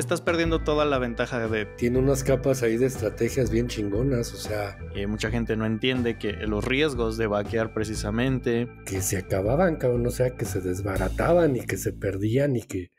estás perdiendo toda la ventaja de... Tiene unas capas ahí de estrategias bien chingonas, o sea... mucha gente no entiende que los riesgos de vaquear precisamente... Que se acababan, cabrón, o sea, que se desbarataban y que se perdían y que...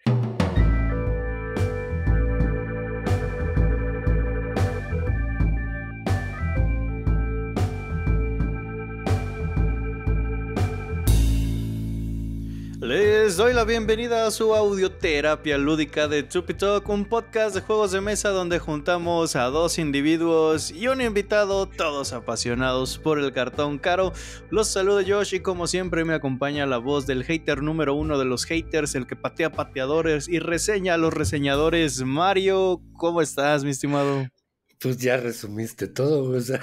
doy la bienvenida a su audioterapia lúdica de Chupi Talk, un podcast de juegos de mesa donde juntamos a dos individuos y un invitado, todos apasionados por el cartón caro. Los saludo Josh y como siempre me acompaña la voz del hater número uno de los haters, el que patea pateadores y reseña a los reseñadores. Mario, ¿cómo estás, mi estimado? Pues ya resumiste todo, o sea.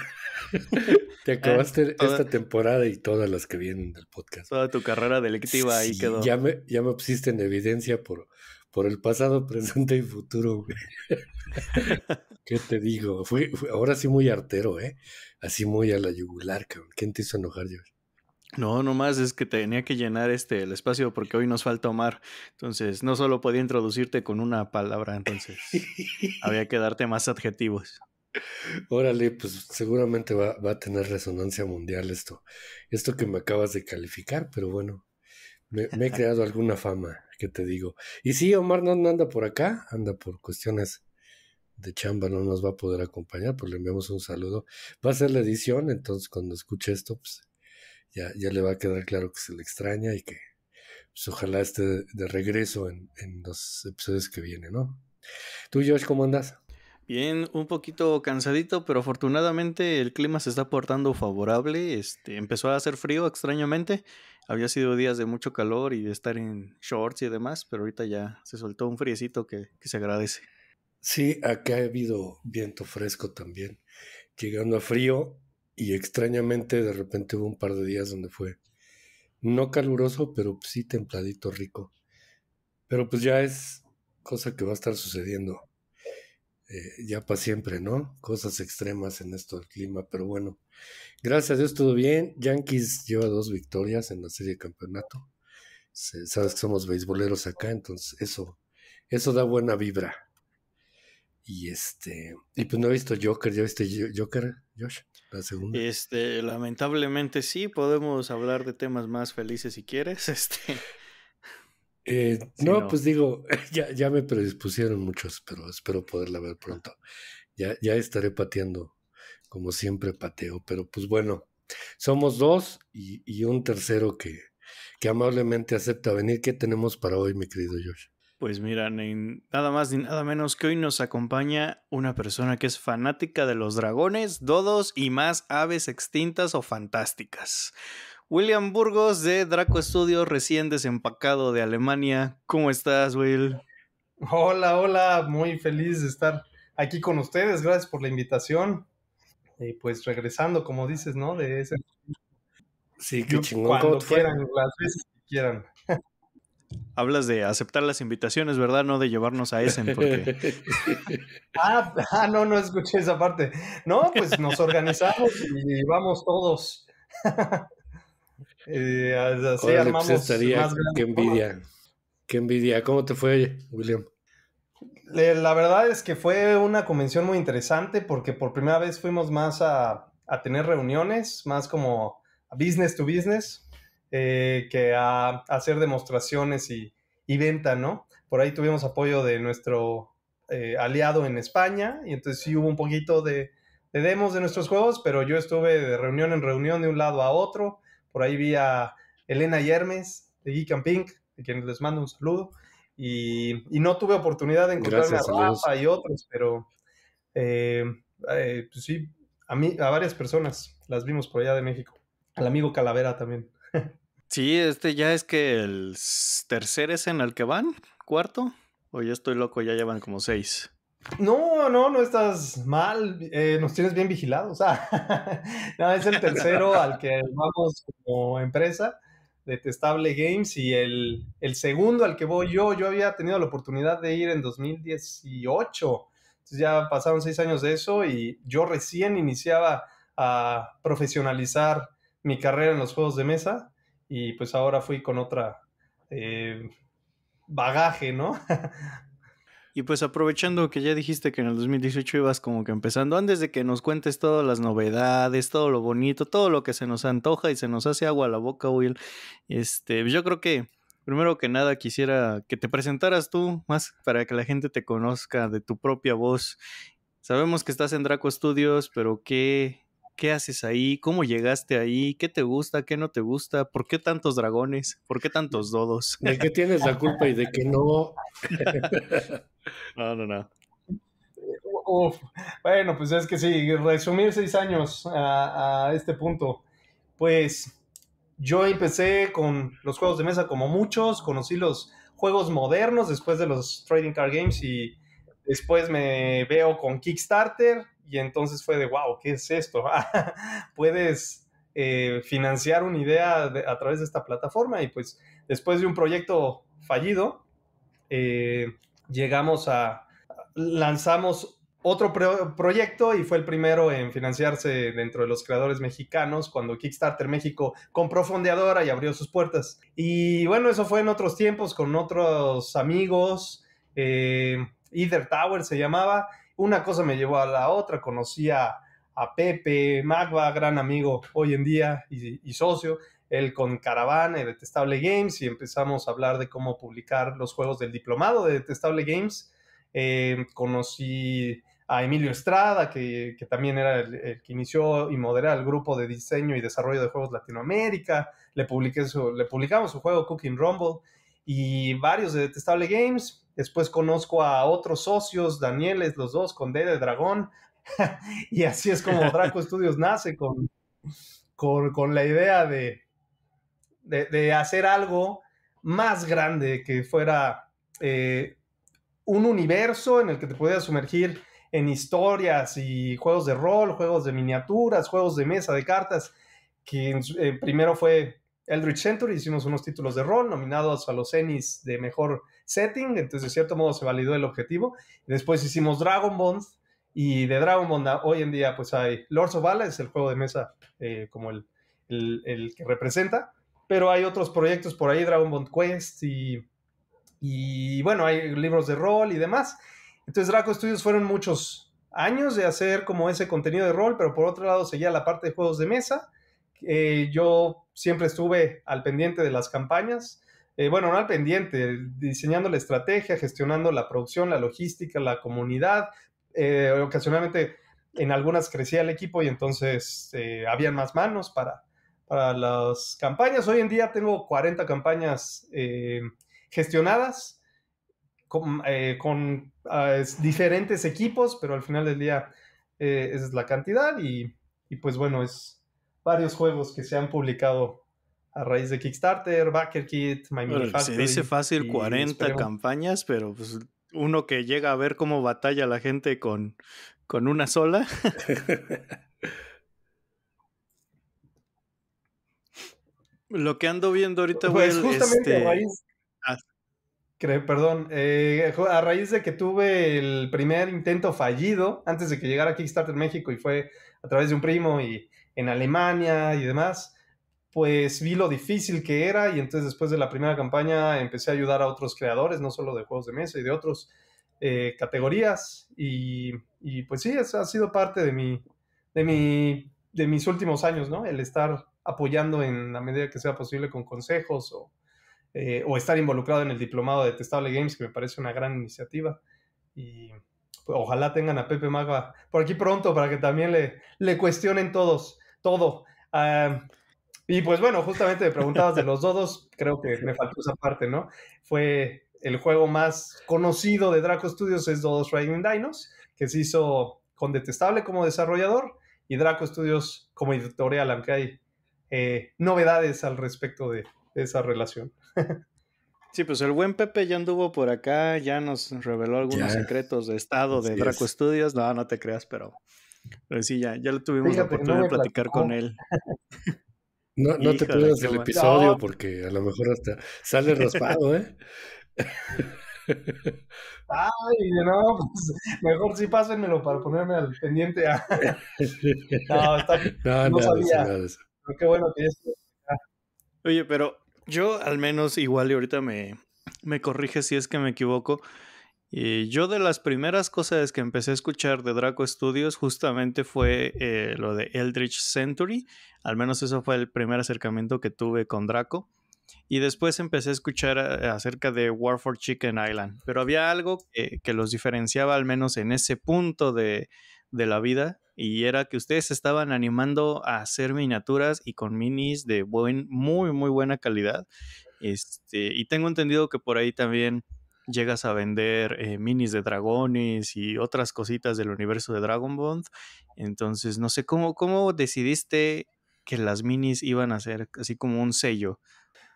Te ah, acabaste esta temporada y todas las que vienen del podcast. Toda tu carrera delictiva ahí quedó. Ya me, ya me pusiste en evidencia por, por el pasado, presente y futuro, güey. ¿Qué te digo? Fui, ahora sí muy artero, ¿eh? Así muy a la yugular, cabrón. ¿Quién te hizo enojar, yo? No, nomás es que tenía que llenar este el espacio porque hoy nos falta Omar. Entonces, no solo podía introducirte con una palabra, entonces había que darte más adjetivos. Órale, pues seguramente va, a tener resonancia mundial esto, esto que me acabas de calificar, pero bueno, me, he creado alguna fama, que te digo. Y sí, Omar no, anda por acá, anda por cuestiones de chamba, no nos va a poder acompañar, pues le enviamos un saludo. Va a ser la edición, entonces cuando escuche esto, pues ya, ya le va a quedar claro que se le extraña y que pues, ojalá esté de regreso en, los episodios que vienen, ¿no? ¿Tú, Josh, cómo andas? Bien, un poquito cansadito, pero afortunadamente el clima se está portando favorable. Este, empezó a hacer frío extrañamente. Había sido días de mucho calor y de estar en shorts y demás, pero ahorita ya se soltó un friecito que, que se agradece. Sí, acá ha habido viento fresco también, llegando a frío y extrañamente de repente hubo un par de días donde fue no caluroso, pero sí templadito rico. Pero pues ya es cosa que va a estar sucediendo eh, ya para siempre, ¿no? Cosas extremas en esto del clima, pero bueno, gracias a Dios todo bien. Yankees lleva dos victorias en la serie de campeonato. sabes que somos beisboleros acá, entonces eso, eso da buena vibra. Y este, y pues no he visto Joker, ¿ya viste Joker, Josh? La segunda. Este, lamentablemente sí, podemos hablar de temas más felices si quieres. Este. Eh, no, pues digo, ya, me predispusieron muchos, pero espero poderla ver pronto. Ya, estaré pateando, como siempre pateo, pero pues bueno, somos dos y, un tercero que, amablemente acepta venir. ¿Qué tenemos para hoy, mi querido Josh? Pues mira, nada más ni nada menos que hoy nos acompaña una persona que es fanática de los dragones, dodos y más aves extintas o fantásticas. William Burgos de Draco Studios, recién desempacado de Alemania. ¿Cómo estás, Will? Hola, hola, muy feliz de estar aquí con ustedes. Gracias por la invitación. Y pues regresando, como dices, ¿no? De ese... Sí, que chingón. Cuando quieran, las veces que quieran. Hablas de aceptar las invitaciones, ¿verdad? No de llevarnos a Essen. Porque... ah, ah, no, no escuché esa parte. No, pues nos organizamos y vamos todos. Eh, así pues, armamos envidia. envidia. ¿Cómo te fue, William? La verdad es que fue una convención muy interesante porque por primera vez fuimos más a, tener reuniones, más como business to business, eh, que a, hacer demostraciones y, venta, ¿no? Por ahí tuvimos apoyo de nuestro eh, aliado en España y entonces sí hubo un poquito de demos de nuestros juegos, pero yo estuve de reunión en reunión de un lado a otro por ahí vi a Elena Yermes de Geek and Pink, de quienes les mando un saludo. Y, no tuve oportunidad de encontrarme a Rafa y otros, pero eh, eh, pues sí, a, mí, a varias personas las vimos por allá de México. Al amigo Calavera también. Sí, este ya es que el tercer es en el que van, cuarto, o ya estoy loco, ya llevan como seis. No, no, no estás mal, eh, nos tienes bien vigilados. Ah, no, es el tercero al que vamos como empresa, Detestable Games, y el, el, segundo al que voy yo, yo había tenido la oportunidad de ir en 2018, entonces ya pasaron seis años de eso y yo recién iniciaba a profesionalizar mi carrera en los juegos de mesa y pues ahora fui con otra eh, bagaje, ¿no? Y pues aprovechando que ya dijiste que en el 2018 ibas como que empezando, antes de que nos cuentes todas las novedades, todo lo bonito, todo lo que se nos antoja y se nos hace agua a la boca, Will, este, yo creo que primero que nada quisiera que te presentaras tú más para que la gente te conozca de tu propia voz. Sabemos que estás en Draco Studios, pero ¿qué, ¿Qué haces ahí? ¿Cómo llegaste ahí? ¿Qué te gusta? ¿Qué no te gusta? ¿Por qué tantos dragones? ¿Por qué tantos dodos? ¿De qué tienes la culpa y de qué no? no, no, no. Bueno, pues es que sí, resumir seis años a, a este punto. Pues yo empecé con los juegos de mesa como muchos, conocí los juegos modernos después de los Trading Card Games y después me veo con Kickstarter y entonces fue de, wow, ¿qué es esto? Puedes eh, financiar una idea a través de esta plataforma. Y pues después de un proyecto fallido, eh, llegamos a, lanzamos otro proyecto y fue el primero en financiarse dentro de los creadores mexicanos cuando Kickstarter México compró fondeadora y abrió sus puertas. Y bueno, eso fue en otros tiempos con otros amigos. Eh, Tower se llamaba una cosa me llevó a la otra, conocí a, Pepe Magba, gran amigo hoy en día y, socio, él con Caravana y Detestable Games, y empezamos a hablar de cómo publicar los juegos del diplomado de Detestable Games. Eh, conocí a Emilio Estrada, que, también era el, que inició y modera el grupo de diseño y desarrollo de juegos Latinoamérica. Le, le publicamos su juego Cooking Rumble y varios de Detestable Games. Después conozco a otros socios, Danieles, los dos, con D de Dragón. y así es como Draco Studios nace con, con, la idea de, de, hacer algo más grande que fuera eh, un universo en el que te pudieras sumergir en historias y juegos de rol, juegos de miniaturas, juegos de mesa, de cartas, que eh, primero fue Eldritch Century, hicimos unos títulos de rol nominados a los Ennis de mejor setting, entonces de cierto modo se validó el objetivo. Después hicimos Dragon Bond y de Dragon Bond hoy en día pues hay Lords of Valor, es el juego de mesa eh, como el, que representa, pero hay otros proyectos por ahí, Dragon Bond Quest y, bueno, hay libros de rol y demás. Entonces Draco Studios fueron muchos años de hacer como ese contenido de rol, pero por otro lado seguía la parte de juegos de mesa. Eh, yo siempre estuve al pendiente de las campañas. Eh, bueno, no al pendiente, diseñando la estrategia, gestionando la producción, la logística, la comunidad. Eh, ocasionalmente en algunas crecía el equipo y entonces eh, habían más manos para, para las campañas. Hoy en día tengo 40 campañas gestionadas con, ah, diferentes equipos, pero al final del día esa es la cantidad y, y pues bueno, es varios juegos que se han publicado a raíz de Kickstarter, Kit, My Se dice fácil 40 campañas, pero pues uno que llega a ver cómo batalla la gente con, con una sola. Lo que ando viendo ahorita, pues, justamente este, ah. Perdón, eh, a raíz de que tuve el primer intento fallido antes de que llegara Kickstarter México y fue a través de un primo y en Alemania y demás, pues vi lo difícil que era y entonces después de la primera campaña empecé a ayudar a otros creadores, no solo de juegos de mesa y de otras eh, categorías. Y, pues sí, eso ha sido parte de, mi, de, de mis últimos años, ¿no? El estar apoyando en la medida que sea posible con consejos o, eh, estar involucrado en el diplomado de Testable Games, que me parece una gran iniciativa. Y pues, ojalá tengan a Pepe Magua por aquí pronto para que también le, le cuestionen todos, todo. Ah, y pues bueno, justamente me preguntabas de los dodos, creo que me faltó esa parte, ¿no? Fue el juego más conocido de Draco Studios es Dodos Riding Dinos, que se hizo con Detestable como desarrollador y Draco Studios como editorial, aunque hay eh, novedades al respecto de, esa relación. Sí, pues el buen Pepe ya anduvo por acá, ya nos reveló algunos secretos de estado de Draco Studios. No, no te creas, pero, sí, ya, ya lo tuvimos la oportunidad de platicar con él. No, no te pierdas el episodio porque a lo mejor hasta sale raspado, ¿eh? Ay, no, pues mejor sí pásenmelo para ponerme al pendiente. Ah. no, está... no, no, sabía. qué bueno que es. Ah. Oye, pero yo al menos igual y ahorita me, me corrige si es que me equivoco. Y yo de las primeras cosas que empecé a escuchar de Draco Studios justamente fue eh, lo de Eldritch Century. Al menos eso fue el primer acercamiento que tuve con Draco. Y después empecé a escuchar eh, acerca de War for Chicken Island. Pero había algo que, los diferenciaba al menos en ese punto de, la vida. Y era que ustedes estaban animando a hacer miniaturas y con minis de buen, muy, muy buena calidad. Este, y tengo entendido que por ahí también llegas a vender eh, minis de dragones y otras cositas del universo de Dragon Ball. Entonces, no sé, ¿cómo, cómo decidiste que las minis iban a ser así como un sello?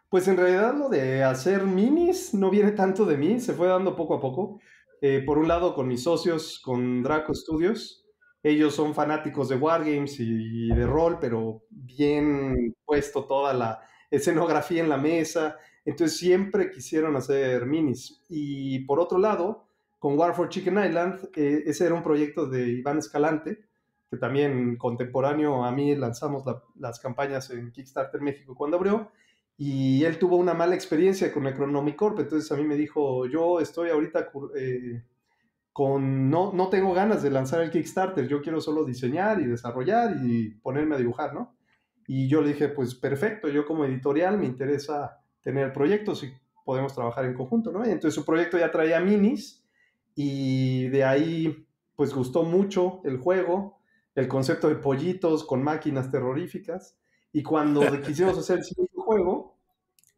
Pues en realidad lo de hacer minis no viene tanto de mí, se fue dando poco a poco. Eh, por un lado con mis socios, con Draco Studios. Ellos son fanáticos de Wargames y, y de rol, pero bien puesto toda la escenografía en la mesa, entonces siempre quisieron hacer minis. Y por otro lado, con War for Chicken Island, eh, ese era un proyecto de Iván Escalante, que también contemporáneo a mí lanzamos las campañas en Kickstarter México cuando abrió. Y él tuvo una mala experiencia con Necronomicorp, entonces a mí me dijo, yo estoy ahorita eh, con, no, no tengo ganas de lanzar el Kickstarter, yo quiero solo diseñar y desarrollar y ponerme a dibujar, ¿no? Y yo le dije, pues perfecto, yo como editorial me interesa tener proyectos y podemos trabajar en conjunto, ¿no? entonces su proyecto ya traía minis y de ahí pues gustó mucho el juego, el concepto de pollitos con máquinas terroríficas y cuando quisimos hacer el siguiente juego,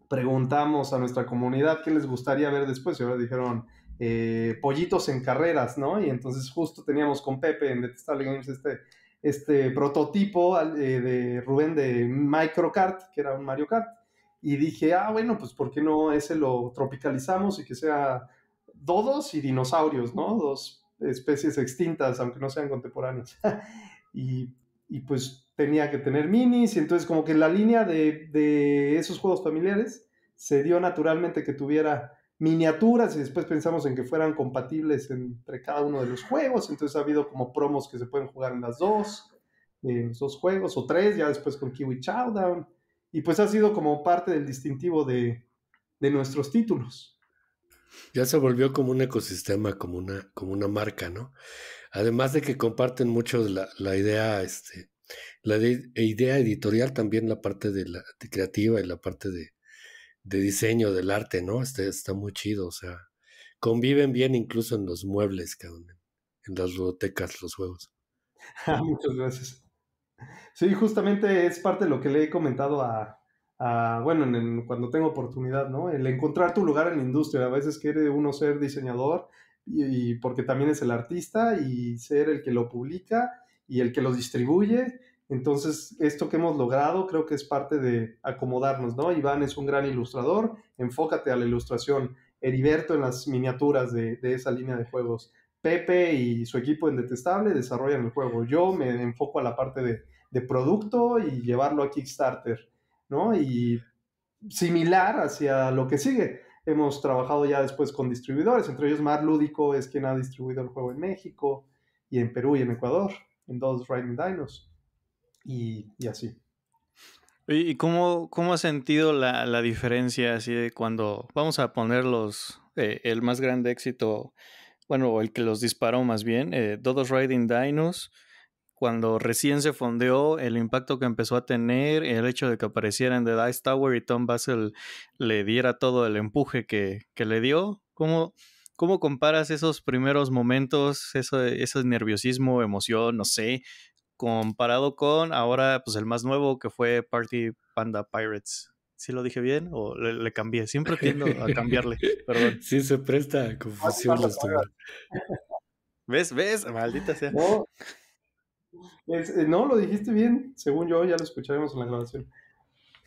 preguntamos a nuestra comunidad qué les gustaría ver después y ahora dijeron eh, pollitos en carreras, ¿no? Y entonces justo teníamos con Pepe en Detestable Games este, este prototipo eh, de Rubén de Microcart, que era un Mario Kart y dije, ah, bueno, pues ¿por qué no ese lo tropicalizamos y que sea dodos y dinosaurios, ¿no? Dos especies extintas, aunque no sean contemporáneas. y, pues tenía que tener minis y entonces como que la línea de, de esos juegos familiares se dio naturalmente que tuviera miniaturas y después pensamos en que fueran compatibles entre cada uno de los juegos, entonces ha habido como promos que se pueden jugar en las dos, en esos juegos o tres, ya después con Kiwi Chowdown y pues ha sido como parte del distintivo de, nuestros títulos. Ya se volvió como un ecosistema, como una, como una marca, ¿no? Además de que comparten mucho la, la idea, este, la idea editorial, también la parte de la creativa y la parte de, diseño del arte, ¿no? Este, está muy chido, o sea, conviven bien incluso en los muebles, en las ludotecas, los juegos. Muchas gracias. Sí, justamente es parte de lo que le he comentado a, a bueno, cuando tengo oportunidad, ¿no? El encontrar tu lugar en la industria. A veces quiere uno ser diseñador y, porque también es el artista y ser el que lo publica y el que lo distribuye. Entonces, esto que hemos logrado creo que es parte de acomodarnos, ¿no? Iván es un gran ilustrador, enfócate a la ilustración. Heriberto en las miniaturas de esa línea de juegos. Pepe y su equipo en Detestable desarrollan el juego. Yo me enfoco a la parte de, producto y llevarlo a Kickstarter, ¿no? Y similar hacia lo que sigue. Hemos trabajado ya después con distribuidores, entre ellos Mar Lúdico es quien ha distribuido el juego en México y en Perú y en Ecuador, en dos Riding Dinos y, y así. ¿Y cómo, cómo has sentido la, diferencia así de cuando vamos a poner eh, el más grande éxito bueno, el que los disparó más bien, eh, Dodos Riding Dinos, cuando recién se fondeó, el impacto que empezó a tener, el hecho de que apareciera en The Dice Tower y Tom Basel le diera todo el empuje que, que le dio, ¿cómo, comparas esos primeros momentos, ese nerviosismo, emoción, no sé, comparado con ahora pues el más nuevo que fue Party Panda Pirates? si lo dije bien o le, cambié? Siempre tiendo a cambiarle, perdón. Sí, se presta a confusión. ¿Ves? ¿Ves? Maldita sea. Eh, no. lo dijiste bien, según yo, ya lo escucharemos en la grabación.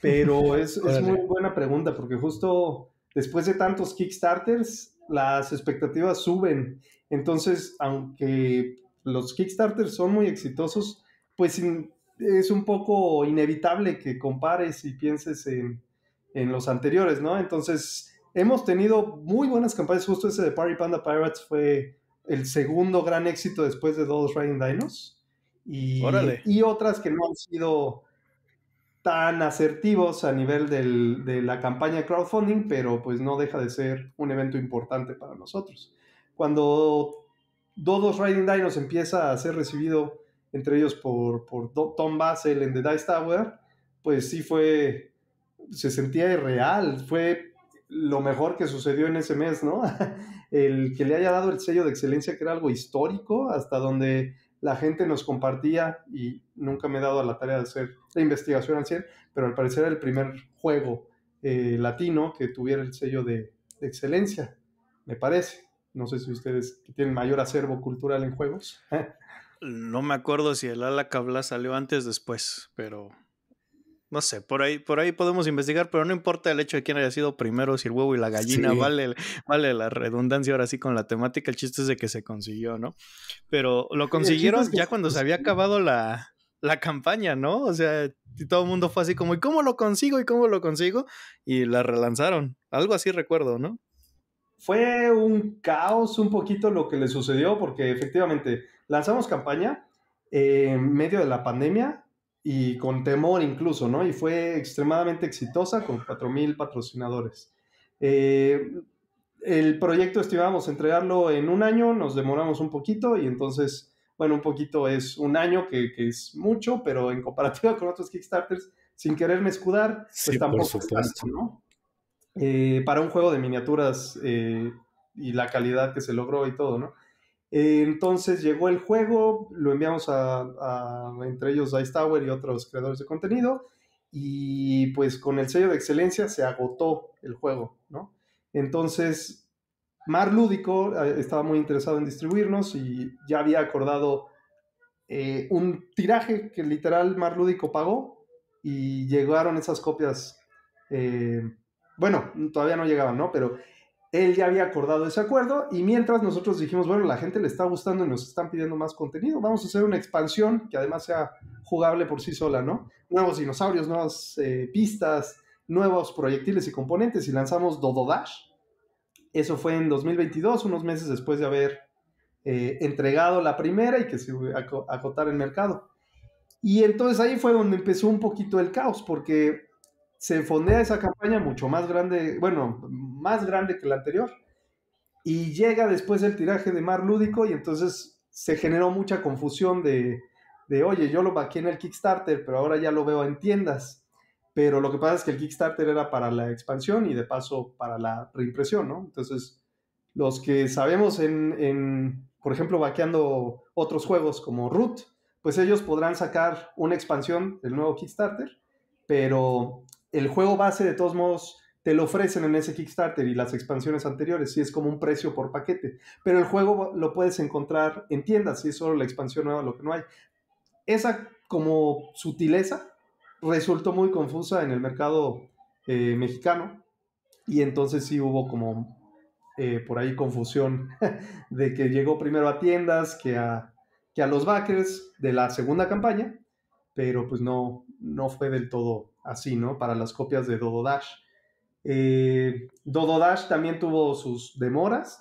Pero es muy buena pregunta, porque justo después de tantos Kickstarters, las expectativas suben. Entonces, aunque los Kickstarters son muy exitosos, pues sin, es un poco inevitable que compares y pienses en, los anteriores, ¿no? Entonces, hemos tenido muy buenas campañas. Justo ese de Party Panda Pirates fue el segundo gran éxito después de Dodo's Riding Dinos. Y, y otras que no han sido tan asertivos a nivel de la campaña crowdfunding, pero pues no deja de ser un evento importante para nosotros. Cuando Dodos Riding Dinos empieza a ser recibido entre ellos por, por Tom Basel en The Dice Tower, pues sí fue, se sentía irreal, fue lo mejor que sucedió en ese mes, ¿no? el que le haya dado el sello de excelencia, que era algo histórico, hasta donde la gente nos compartía, y nunca me he dado a la tarea de hacer la investigación al 100, pero al parecer era el primer juego eh, latino que tuviera el sello de, excelencia, me parece. No sé si ustedes tienen mayor acervo cultural en juegos. No me acuerdo si el ala Cabla salió antes o después, pero no sé, por ahí, por ahí podemos investigar, pero no importa el hecho de quién haya sido primero, si el huevo y la gallina, vale, vale la redundancia ahora sí con la temática, el chiste es de que se consiguió, ¿no? Pero lo consiguieron ya cuando se había acabado la, la campaña, ¿no? O sea, todo el mundo fue así como, ¿y cómo lo consigo? ¿Y cómo lo consigo? Y la relanzaron, algo así recuerdo, ¿no? Fue un caos un poquito lo que le sucedió, porque efectivamente lanzamos campaña eh, en medio de la pandemia y con temor incluso, ¿no? Y fue extremadamente exitosa con 4.000 patrocinadores. Eh, el proyecto estimábamos entregarlo en un año, nos demoramos un poquito y entonces, bueno, un poquito es un año que, que es mucho, pero en comparativa con otros Kickstarters, sin quererme escudar, pues tampoco tanto, ¿no? Eh, para un juego de miniaturas y la calidad que se logró y todo, ¿no? Eh, entonces llegó el juego, lo enviamos a, entre ellos Ice Tower y otros creadores de contenido, y pues con el sello de excelencia se agotó el juego, ¿no? Entonces, Mar Lúdico eh, estaba muy interesado en distribuirnos y ya había acordado eh, un tiraje que literal Mar Lúdico pagó y llegaron esas copias, bueno, todavía no llegaban, ¿no? Pero él ya había acordado ese acuerdo y mientras nosotros dijimos, bueno, la gente le está gustando y nos están pidiendo más contenido, vamos a hacer una expansión que además sea jugable por sí sola, ¿no? Nuevos dinosaurios, nuevas eh, pistas, nuevos proyectiles y componentes y lanzamos Dododash. Eso fue en 2022, unos meses después de haber eh, entregado la primera y que se acotara el mercado. Y entonces ahí fue donde empezó un poquito el caos, porque se fondea esa campaña mucho más grande, bueno, más grande que la anterior. Y llega después el tiraje de Mar Lúdico y entonces se generó mucha confusión de, de, oye, yo lo vaqué en el Kickstarter, pero ahora ya lo veo en tiendas. Pero lo que pasa es que el Kickstarter era para la expansión y de paso para la reimpresión, ¿no? Entonces, los que sabemos en, en por ejemplo, vaqueando otros juegos como Root, pues ellos podrán sacar una expansión del nuevo Kickstarter, pero el juego base de todos modos te lo ofrecen en ese Kickstarter y las expansiones anteriores, si es como un precio por paquete, pero el juego lo puedes encontrar en tiendas, si es solo la expansión nueva lo que no hay. Esa como sutileza resultó muy confusa en el mercado eh, mexicano y entonces sí hubo como eh, por ahí confusión de que llegó primero a tiendas que a, que a los backers de la segunda campaña, pero pues no, no fue del todo así, ¿no? Para las copias de dododash. Eh, Dash. también tuvo sus demoras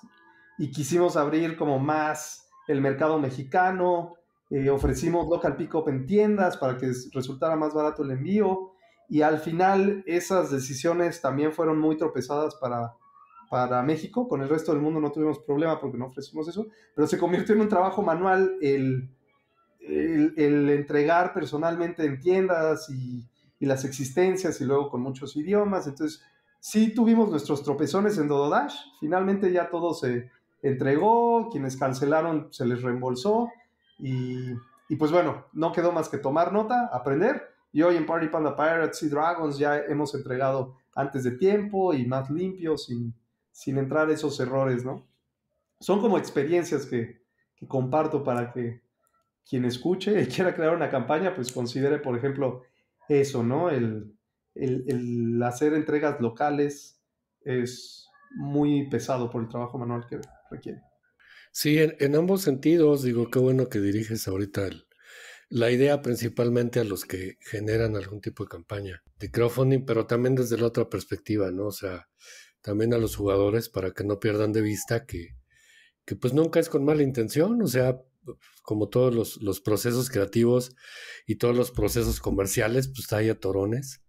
y quisimos abrir como más el mercado mexicano. Eh, ofrecimos local pickup en tiendas para que resultara más barato el envío. Y al final esas decisiones también fueron muy tropezadas para, para México. Con el resto del mundo no tuvimos problema porque no ofrecimos eso. Pero se convirtió en un trabajo manual el entregar personalmente en tiendas y, y las existencias y luego con muchos idiomas. Entonces, sí tuvimos nuestros tropezones en Dododash. Finalmente ya todo se entregó, quienes cancelaron se les reembolsó y, y pues bueno, no quedó más que tomar nota, aprender. Y hoy en Party Panda Pirates y Dragons ya hemos entregado antes de tiempo y más limpio, sin, sin entrar esos errores, ¿no? Son como experiencias que, que comparto para que quien escuche y quiera crear una campaña, pues considere, por ejemplo, eso, ¿no? El, hacer entregas locales es muy pesado por el trabajo manual que requiere. Sí, en, ambos sentidos, digo, qué bueno que diriges ahorita la idea principalmente a los que generan algún tipo de campaña de crowdfunding, pero también desde la otra perspectiva, ¿no? O sea, también a los jugadores para que no pierdan de vista que, que pues nunca es con mala intención, o sea, como todos los, los, procesos creativos y todos los procesos comerciales, pues hay torones.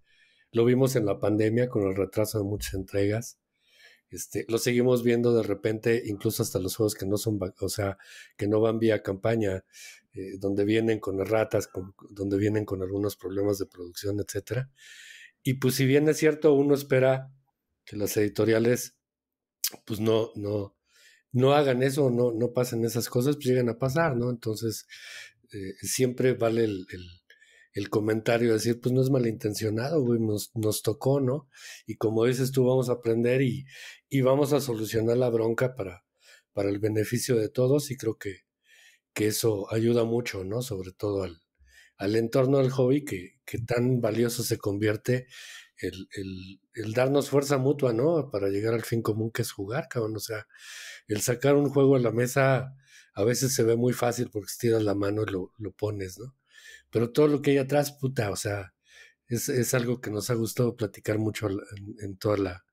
Lo vimos en la pandemia con el retraso de muchas entregas. Este, lo seguimos viendo de repente, incluso hasta los juegos que no son, o sea, que no van vía campaña, eh, donde vienen con ratas, donde vienen con algunos problemas de producción, etcétera. Y pues si bien es cierto, uno espera que las editoriales, pues no, no, no hagan eso, no, no pasen esas cosas, pues llegan a pasar, ¿no? Entonces, eh, siempre vale el, el, comentario de decir, pues no es malintencionado, güey, nos, tocó, ¿no? Y como dices tú, vamos a aprender y, y vamos a solucionar la bronca para, para el beneficio de todos y creo que, que eso ayuda mucho, ¿no? Sobre todo al, al entorno del hobby que, que, tan valioso se convierte el, darnos fuerza mutua, ¿no? Para llegar al fin común que es jugar, cabrón. O sea, el sacar un juego a la mesa a veces se ve muy fácil porque tiras la mano y lo, pones, ¿no? Pero todo lo que hay atrás, puta, o sea, es, algo que nos ha gustado platicar mucho en, todo toda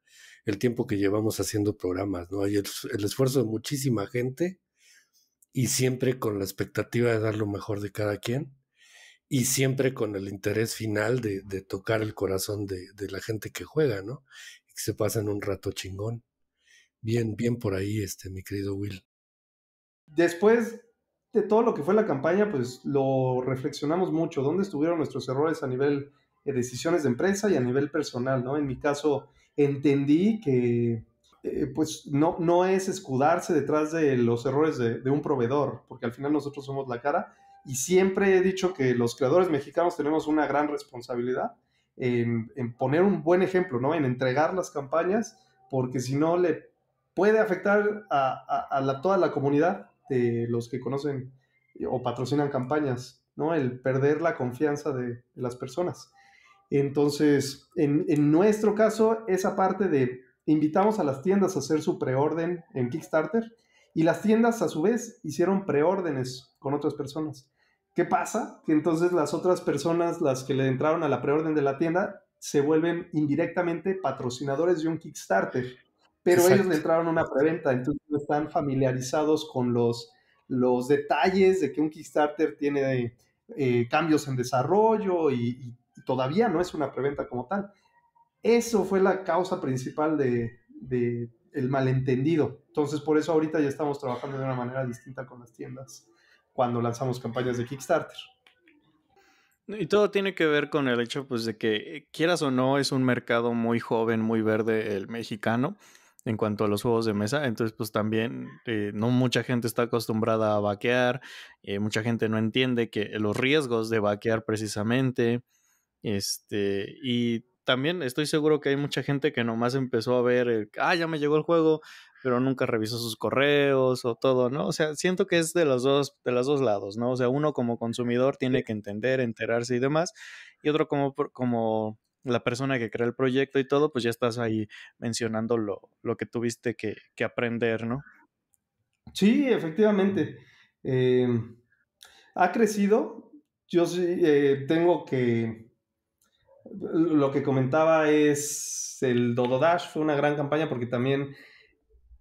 el tiempo que llevamos haciendo programas, ¿no? Hay el, esfuerzo de muchísima gente y siempre con la expectativa de dar lo mejor de cada quien y siempre con el interés final de, tocar el corazón de, la gente que juega, ¿no? Y que se pasan un rato chingón. Bien, bien por ahí, este, mi querido Will. Después de todo lo que fue la campaña, pues lo reflexionamos mucho, dónde estuvieron nuestros errores a nivel de eh, decisiones de empresa y a nivel personal, ¿no? En mi caso, entendí que eh, pues no, no es escudarse detrás de los errores de, de un proveedor, porque al final nosotros somos la cara, y siempre he dicho que los creadores mexicanos tenemos una gran responsabilidad en, poner un buen ejemplo, ¿no? En entregar las campañas, porque si no le puede afectar a, toda la comunidad de los que conocen o patrocinan campañas, ¿no? El perder la confianza de, las personas. Entonces, en, en, nuestro caso, esa parte de invitamos a las tiendas a hacer su preorden en Kickstarter y las tiendas, a su vez, hicieron preórdenes con otras personas. ¿Qué pasa? Que entonces las otras personas, las que le entraron a la preorden de la tienda, se vuelven indirectamente patrocinadores de un Kickstarter. Pero ellos le entraron a una preventa, entonces están familiarizados con los, los detalles de que un Kickstarter tiene eh, cambios en desarrollo y, todavía no es una preventa como tal. Eso fue la causa principal de el malentendido. Entonces, por eso ahorita ya estamos trabajando de una manera distinta con las tiendas cuando lanzamos campañas de Kickstarter. Y todo tiene que ver con el hecho, pues, de que eh, quieras o no, es un mercado muy joven, muy verde el mexicano en cuanto a los juegos de mesa. Entonces, pues también eh, no mucha gente está acostumbrada a vaquear, eh, mucha gente no entiende que los riesgos de vaquear precisamente, este, y también estoy seguro que hay mucha gente que nomás empezó a ver, el, ah, ya me llegó el juego, pero nunca revisó sus correos o todo, ¿no? O sea, siento que es de los dos, de los dos lados, ¿no? O sea, uno como consumidor tiene que entender, enterarse y demás, y otro como, como la persona que crea el proyecto y todo, pues ya estás ahí mencionando lo, lo que tuviste que, aprender, ¿no? Sí, efectivamente. Em, ha crecido. Yo sí, eh, tengo que lo que comentaba es el Dododash fue una gran campaña porque también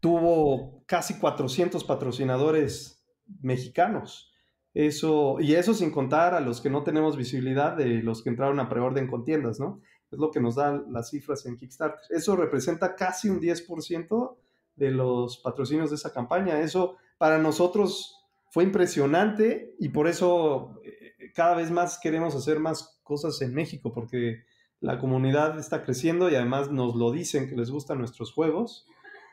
tuvo casi 400 patrocinadores mexicanos. Eso, y eso sin contar a los que no tenemos visibilidad de los que entraron a preorden con tiendas, ¿no? Es lo que nos dan las cifras en Kickstarter. Eso representa casi un 10% de los patrocinios de esa campaña. Eso para nosotros fue impresionante y por eso eh, cada vez más queremos hacer más cosas en México, porque la comunidad está creciendo y además nos lo dicen que les gustan nuestros juegos.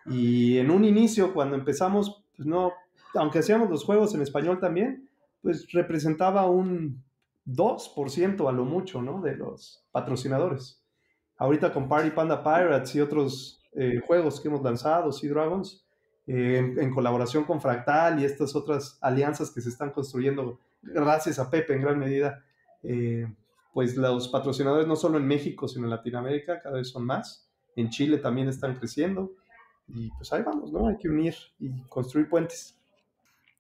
Y en un inicio, cuando empezamos, pues no, aunque hacíamos los juegos en español también, pues representaba un 2% a lo mucho, ¿no? De los patrocinadores. Ahorita con Party Panda Pirates y otros eh, juegos que hemos lanzado, Sea Dragons, eh, en, colaboración con Fractal y estas otras alianzas que se están construyendo gracias a Pepe en gran medida, eh, pues los patrocinadores no solo en México, sino en Latinoamérica cada vez son más. En Chile también están creciendo. Y pues ahí vamos, ¿no? Hay que unir y construir puentes.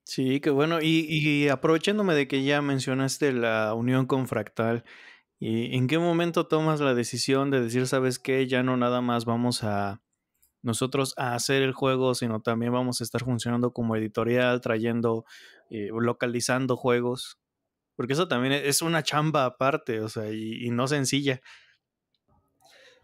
Sí, qué bueno. Y, aprovechándome de que ya mencionaste la unión con Fractal, ¿y ¿en qué momento tomas la decisión de decir, sabes qué, ya no nada más vamos a nosotros a hacer el juego, sino también vamos a estar funcionando como editorial, trayendo, eh, localizando juegos? porque eso también e, es una chamba aparte, o sea, y, no sencilla.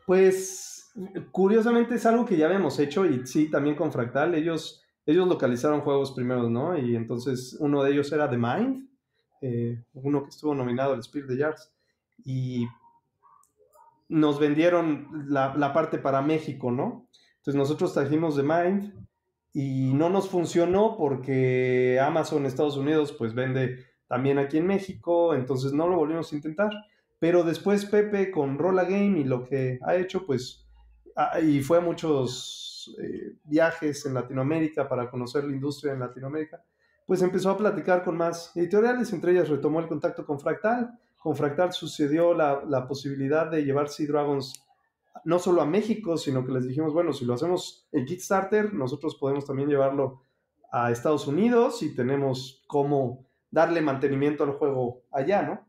Pues eh, curiosamente es algo que ya habíamos hecho y sí, también con Fractal, ellos, ellos localizaron juegos primeros, ¿no? Y entonces uno de ellos era The Mind, eh, uno que estuvo nominado al Spirit the Yards, y nos vendieron la, parte para México, ¿no? Entonces nosotros trajimos The Mind y no nos funcionó porque Amazon Estados Unidos pues vende también aquí en México, entonces no lo volvimos a intentar. Pero después Pepe con Rola Game y lo que ha hecho, pues, ah, y fue a muchos eh, viajes en Latinoamérica para conocer la industria en Latinoamérica, pues empezó a platicar con más editoriales, entre ellas retomó el contacto con Fractal. Con Fractal sucedió la, la posibilidad de llevar Sea Dragons no solo a México, sino que les dijimos, bueno, si lo hacemos en Kickstarter, nosotros podemos también llevarlo a Estados Unidos y tenemos cómo darle mantenimiento al juego allá, ¿no?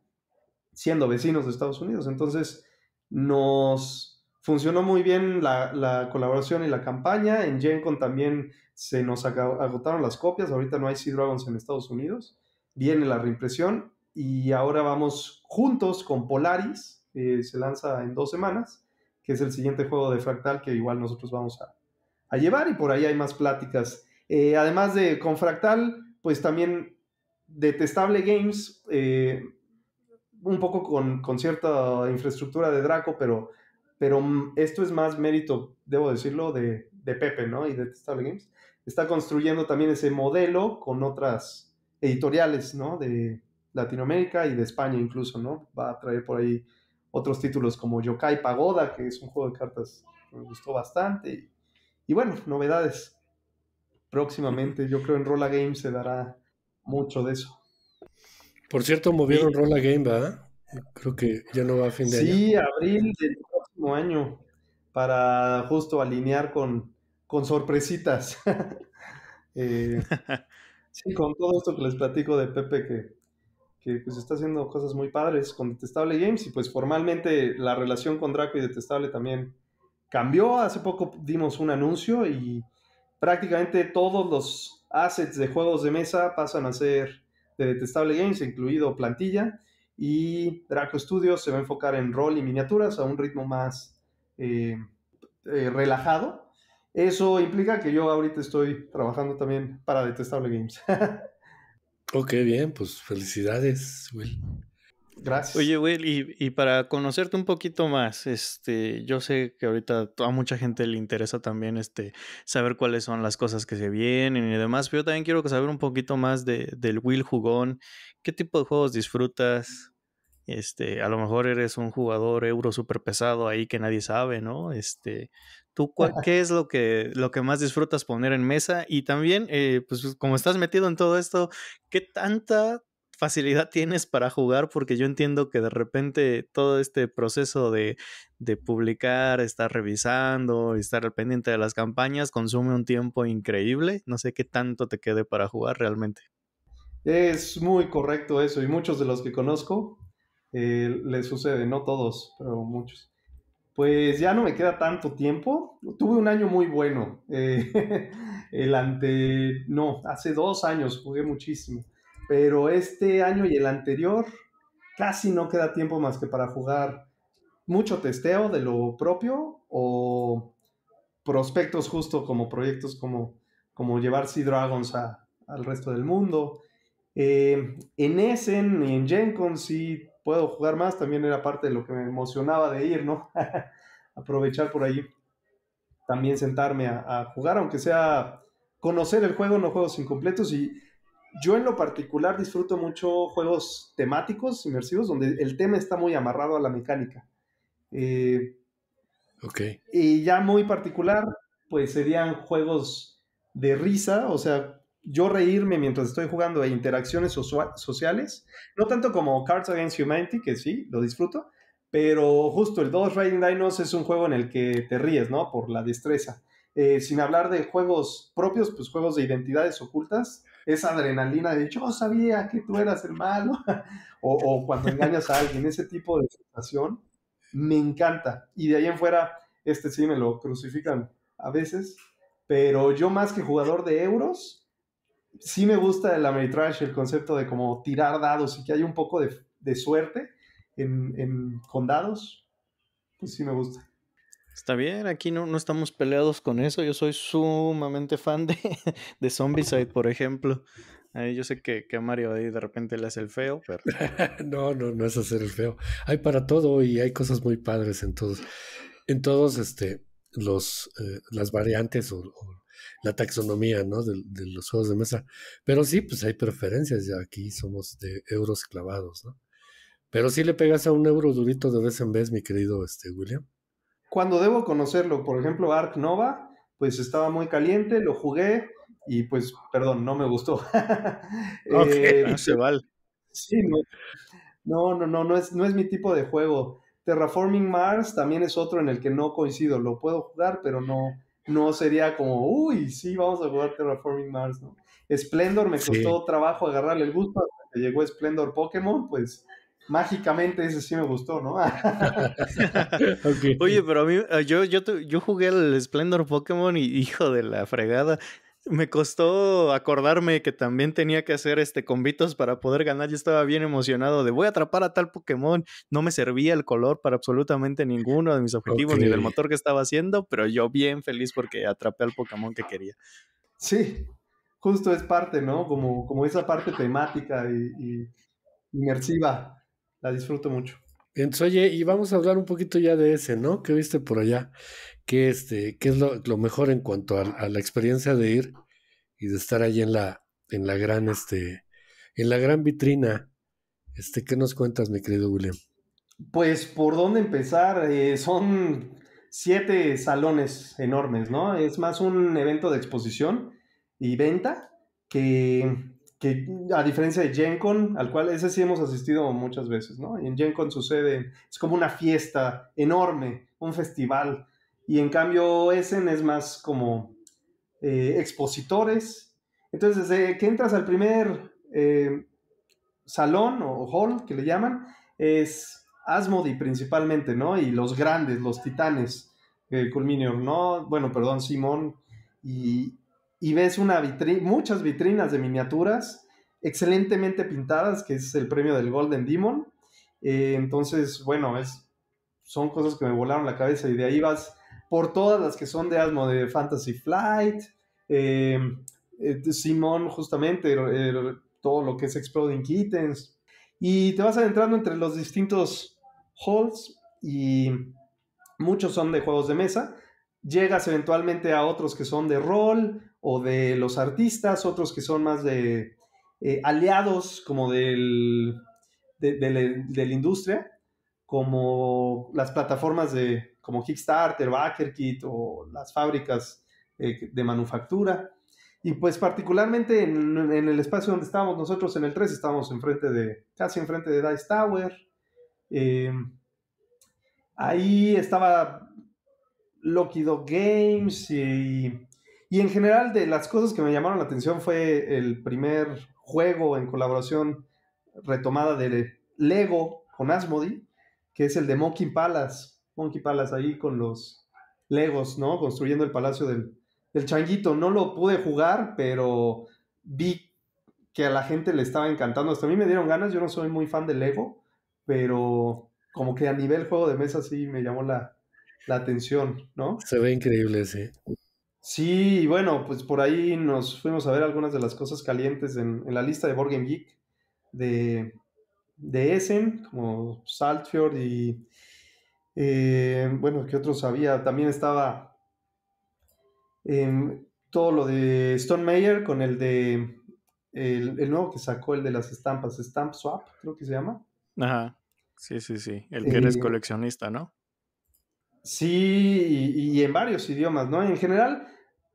Siendo vecinos de Estados Unidos. Entonces, nos funcionó muy bien la, colaboración y la campaña. En GenCon también se nos agotaron las copias. Ahorita no hay Sea Dragons en Estados Unidos. Viene la reimpresión y ahora vamos juntos con Polaris. se lanza en dos semanas, que es el siguiente juego de Fractal que igual nosotros vamos a, llevar y por ahí hay más pláticas. Eh, además de con Fractal, pues también Detestable Games, eh, un poco con, cierta infraestructura de Draco, pero, pero mm, esto es más mérito, debo decirlo, de, Pepe, ¿no? Y Detestable Games. Está construyendo también ese modelo con otras editoriales, ¿no? De Latinoamérica y de España incluso, ¿no? Va a traer por ahí otros títulos como Yokai Pagoda, que es un juego de cartas que me gustó bastante. Y, y bueno, novedades. Próximamente, yo creo en Rola Games se dará mucho de eso. Por cierto, movieron sí. Rola Game, ¿verdad? Creo que ya no va a fin de año. Sí, abril del próximo año, para justo alinear con, con sorpresitas. Eh, sí, con todo esto que les platico de Pepe, que, que pues, está haciendo cosas muy padres con Detestable Games y pues formalmente la relación con Draco y Detestable también cambió. Hace poco dimos un anuncio y prácticamente todos los assets de juegos de mesa pasan a ser de Detestable Games, incluido plantilla, y Draco Studios se va a enfocar en rol y miniaturas a un ritmo más eh, eh, relajado. Eso implica que yo ahorita estoy trabajando también para Detestable Games. ok, bien, pues felicidades, Will. Gracias. Oye, Will, y, para conocerte un poquito más, este, yo sé que ahorita a mucha gente le interesa también este, saber cuáles son las cosas que se vienen y demás, pero yo también quiero saber un poquito más de, del Will jugón. ¿Qué tipo de juegos disfrutas? Este, a lo mejor eres un jugador euro súper pesado ahí que nadie sabe, ¿no? Este, ¿Tú qué es lo que, lo que más disfrutas poner en mesa? Y también, eh, pues como estás metido en todo esto, ¿qué tanta facilidad tienes para jugar, porque yo entiendo que de repente todo este proceso de, publicar, estar revisando, estar al pendiente de las campañas, consume un tiempo increíble. No sé qué tanto te quede para jugar realmente. Es muy correcto eso, y muchos de los que conozco eh, les sucede, no todos, pero muchos. Pues ya no me queda tanto tiempo. Tuve un año muy bueno. Eh, el ante. No, hace dos años jugué muchísimo pero este año y el anterior casi no queda tiempo más que para jugar mucho testeo de lo propio o prospectos justo como proyectos como, como llevar Sea Dragons al resto del mundo. Eh, en Essen y en Gencon si puedo jugar más, también era parte de lo que me emocionaba de ir, ¿no? Aprovechar por ahí también sentarme a, jugar, aunque sea conocer el juego, no juegos incompletos y yo en lo particular disfruto mucho juegos temáticos, inmersivos, donde el tema está muy amarrado a la mecánica. Eh, ok. Y ya muy particular, pues serían juegos de risa, o sea, yo reírme mientras estoy jugando a e interacciones sociales, no tanto como Cards Against Humanity, que sí, lo disfruto, pero justo el 2 Riding Dinos es un juego en el que te ríes, ¿no? Por la destreza. Eh, sin hablar de juegos propios, pues juegos de identidades ocultas, esa adrenalina de yo sabía que tú eras el malo, o, cuando engañas a alguien, ese tipo de situación, me encanta. Y de ahí en fuera, este sí me lo crucifican a veces, pero yo más que jugador de euros, sí me gusta el Ameritrash, el concepto de como tirar dados y que hay un poco de, suerte en, en, con dados, pues sí me gusta. Está bien, aquí no, no estamos peleados con eso. Yo soy sumamente fan de, de Zombicide, por ejemplo. yo sé que, que Mario ahí de repente le hace el feo, pero. no, no, no es hacer el feo. Hay para todo y hay cosas muy padres en todos. En todos este, los, eh, las variantes o, la taxonomía ¿no? De, los juegos de mesa. Pero sí, pues hay preferencias. Ya aquí somos de euros clavados, ¿no? Pero sí le pegas a un euro durito de vez en vez, mi querido este, William cuando debo conocerlo, por ejemplo, Ark Nova, pues estaba muy caliente, lo jugué y pues, perdón, no me gustó. no eh, ah, se vale. Sí, no, no, no, no es, no es mi tipo de juego. Terraforming Mars también es otro en el que no coincido. Lo puedo jugar, pero no, no sería como, uy, sí, vamos a jugar Terraforming Mars, Splendor me costó trabajo agarrarle el gusto. Hasta que llegó Splendor Pokémon, pues mágicamente ese sí me gustó, ¿no? Oye, pero a mí, eh, yo, jugué al Splendor Pokémon y hijo de la fregada. Me costó acordarme que también tenía que hacer este convitos para poder ganar. Yo estaba bien emocionado de voy a atrapar a tal Pokémon. No me servía el color para absolutamente ninguno de mis objetivos ni del motor que estaba haciendo, pero yo bien feliz porque atrapé al Pokémon que quería. Sí, justo es parte, ¿no? Como, como esa parte temática y, y inmersiva la disfruto mucho. Entonces, oye, y vamos a hablar un poquito ya de ese, ¿no? ¿Qué viste por allá? ¿Qué, este, qué es lo, mejor en cuanto a, la experiencia de ir y de estar allí en la, en la gran, este, en la gran vitrina? Este, ¿qué nos cuentas, mi querido William? Pues, ¿por dónde empezar? Eh, son siete salones enormes, ¿no? Es más un evento de exposición y venta que que a diferencia de GenCon, al cual ese sí hemos asistido muchas veces, ¿no? Y en GenCon sucede, es como una fiesta enorme, un festival, y en cambio Essen es más como eh, expositores. Entonces, desde que entras al primer eh, salón o hall, que le llaman, es Asmodi principalmente, ¿no? Y los grandes, los titanes, el eh, Culminio, ¿no? Bueno, perdón, Simón, y, y ves muchas vitrinas de miniaturas excelentemente pintadas, que es el premio del Golden Demon. Eh, entonces, bueno, es, son cosas que me volaron la cabeza y de ahí vas por todas las que son de Asmo, de Fantasy Flight, eh, eh, Simón justamente, todo lo que es Exploding Kittens. Y te vas adentrando entre los distintos halls y muchos son de juegos de mesa. Llegas eventualmente a otros que son de rol, o de los artistas, otros que son más de eh, aliados como del, de, la industria, como las plataformas de como Kickstarter, BackerKit o las fábricas eh, de manufactura. Y pues particularmente en, el espacio donde estábamos nosotros en el 3, estábamos enfrente de, casi enfrente de Dice Tower. Eh, ahí estaba Loki Dog Games y, y en general, de las cosas que me llamaron la atención fue el primer juego en colaboración retomada de Lego con Asmodi, que es el de Monkey Palace. Monkey Palace ahí con los Legos, ¿no? Construyendo el palacio del, del changuito. No lo pude jugar, pero vi que a la gente le estaba encantando. Hasta a mí me dieron ganas, yo no soy muy fan de Lego, pero como que a nivel juego de mesa sí me llamó la, la atención, ¿no? Se ve increíble, sí. Sí, bueno, pues por ahí nos fuimos a ver algunas de las cosas calientes en, la lista de Borgen Geek de, Essen, como Saltfjord y eh, bueno, que otros había? También estaba em, todo lo de Stone Mayer con el de el, nuevo que sacó, el de las estampas, Stamp Swap, creo que se llama. Ajá, sí, sí, sí, el que eres eh, coleccionista, ¿no? Sí, y, en varios idiomas, ¿no? En general,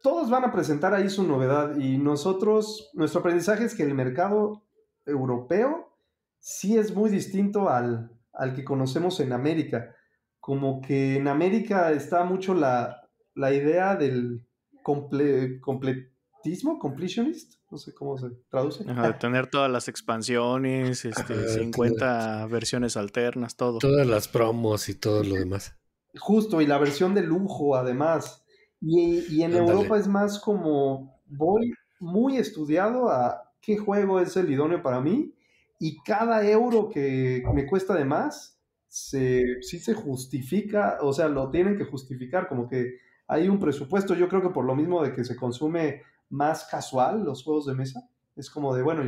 todos van a presentar ahí su novedad y nosotros, nuestro aprendizaje es que el mercado europeo sí es muy distinto al, al que conocemos en América. Como que en América está mucho la, la idea del completismo, completionist, no sé cómo se traduce. de tener todas las expansiones, este, 50 versiones alternas, todo. Todas las promos y todo lo demás. Justo, y la versión de lujo además y, en Europa es más como voy muy estudiado a qué juego es el idóneo para mí y cada euro que me cuesta de más, se, sí se justifica, o sea, lo tienen que justificar, como que hay un presupuesto, yo creo que por lo mismo de que se consume más casual los juegos de mesa, es como de, bueno,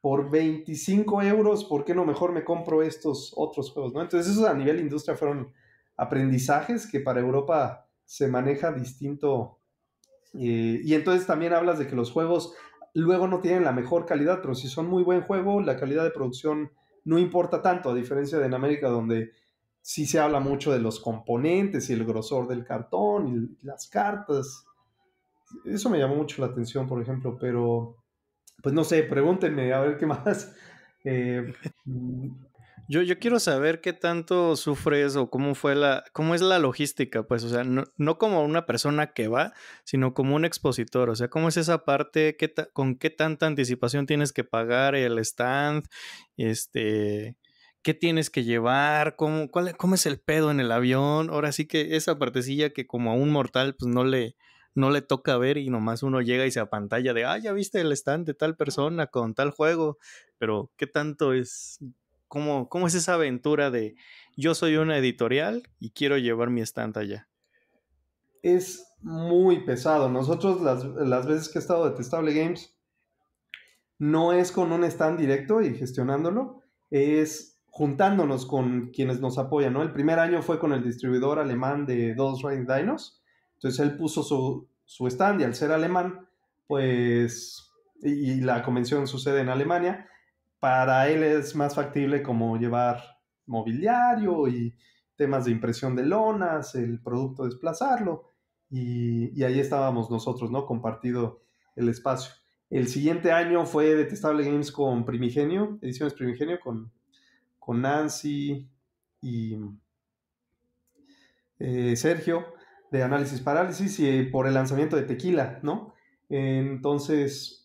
por 25 euros, ¿por qué no mejor me compro estos otros juegos? ¿no? Entonces, eso a nivel industria fueron aprendizajes que para Europa se maneja distinto. Eh, y entonces también hablas de que los juegos luego no tienen la mejor calidad, pero si son muy buen juego, la calidad de producción no importa tanto, a diferencia de en América donde sí se habla mucho de los componentes y el grosor del cartón y las cartas. Eso me llamó mucho la atención, por ejemplo, pero pues no sé, pregúntenme a ver qué más. Eh, yo, quiero saber qué tanto sufres o cómo fue la, cómo es la logística, pues, o sea, no, como una persona que va, sino como un expositor, o sea, cómo es esa parte, con qué tanta anticipación tienes que pagar el stand, este, qué tienes que llevar, cómo, cuál, es el pedo en el avión, ahora sí que esa partecilla que como a un mortal, pues, no le, no le toca ver y nomás uno llega y se apantalla de, ah, ya viste el stand de tal persona con tal juego, pero qué tanto es ¿Cómo, es esa aventura de yo soy una editorial y quiero llevar mi stand allá? Es muy pesado. Nosotros las, veces que he estado Testable Games, no es con un stand directo y gestionándolo, es juntándonos con quienes nos apoyan, El primer año fue con el distribuidor alemán de Dos Rain Dinos, entonces él puso su, su stand y al ser alemán, pues, y la convención sucede en Alemania, para él es más factible como llevar mobiliario y temas de impresión de lonas, el producto desplazarlo, y, ahí estábamos nosotros, ¿no? Compartido el espacio. El siguiente año fue de Testable Games con Primigenio, Ediciones Primigenio, con, Nancy y eh, Sergio de Análisis Parálisis y eh, por el lanzamiento de Tequila, ¿no? Entonces,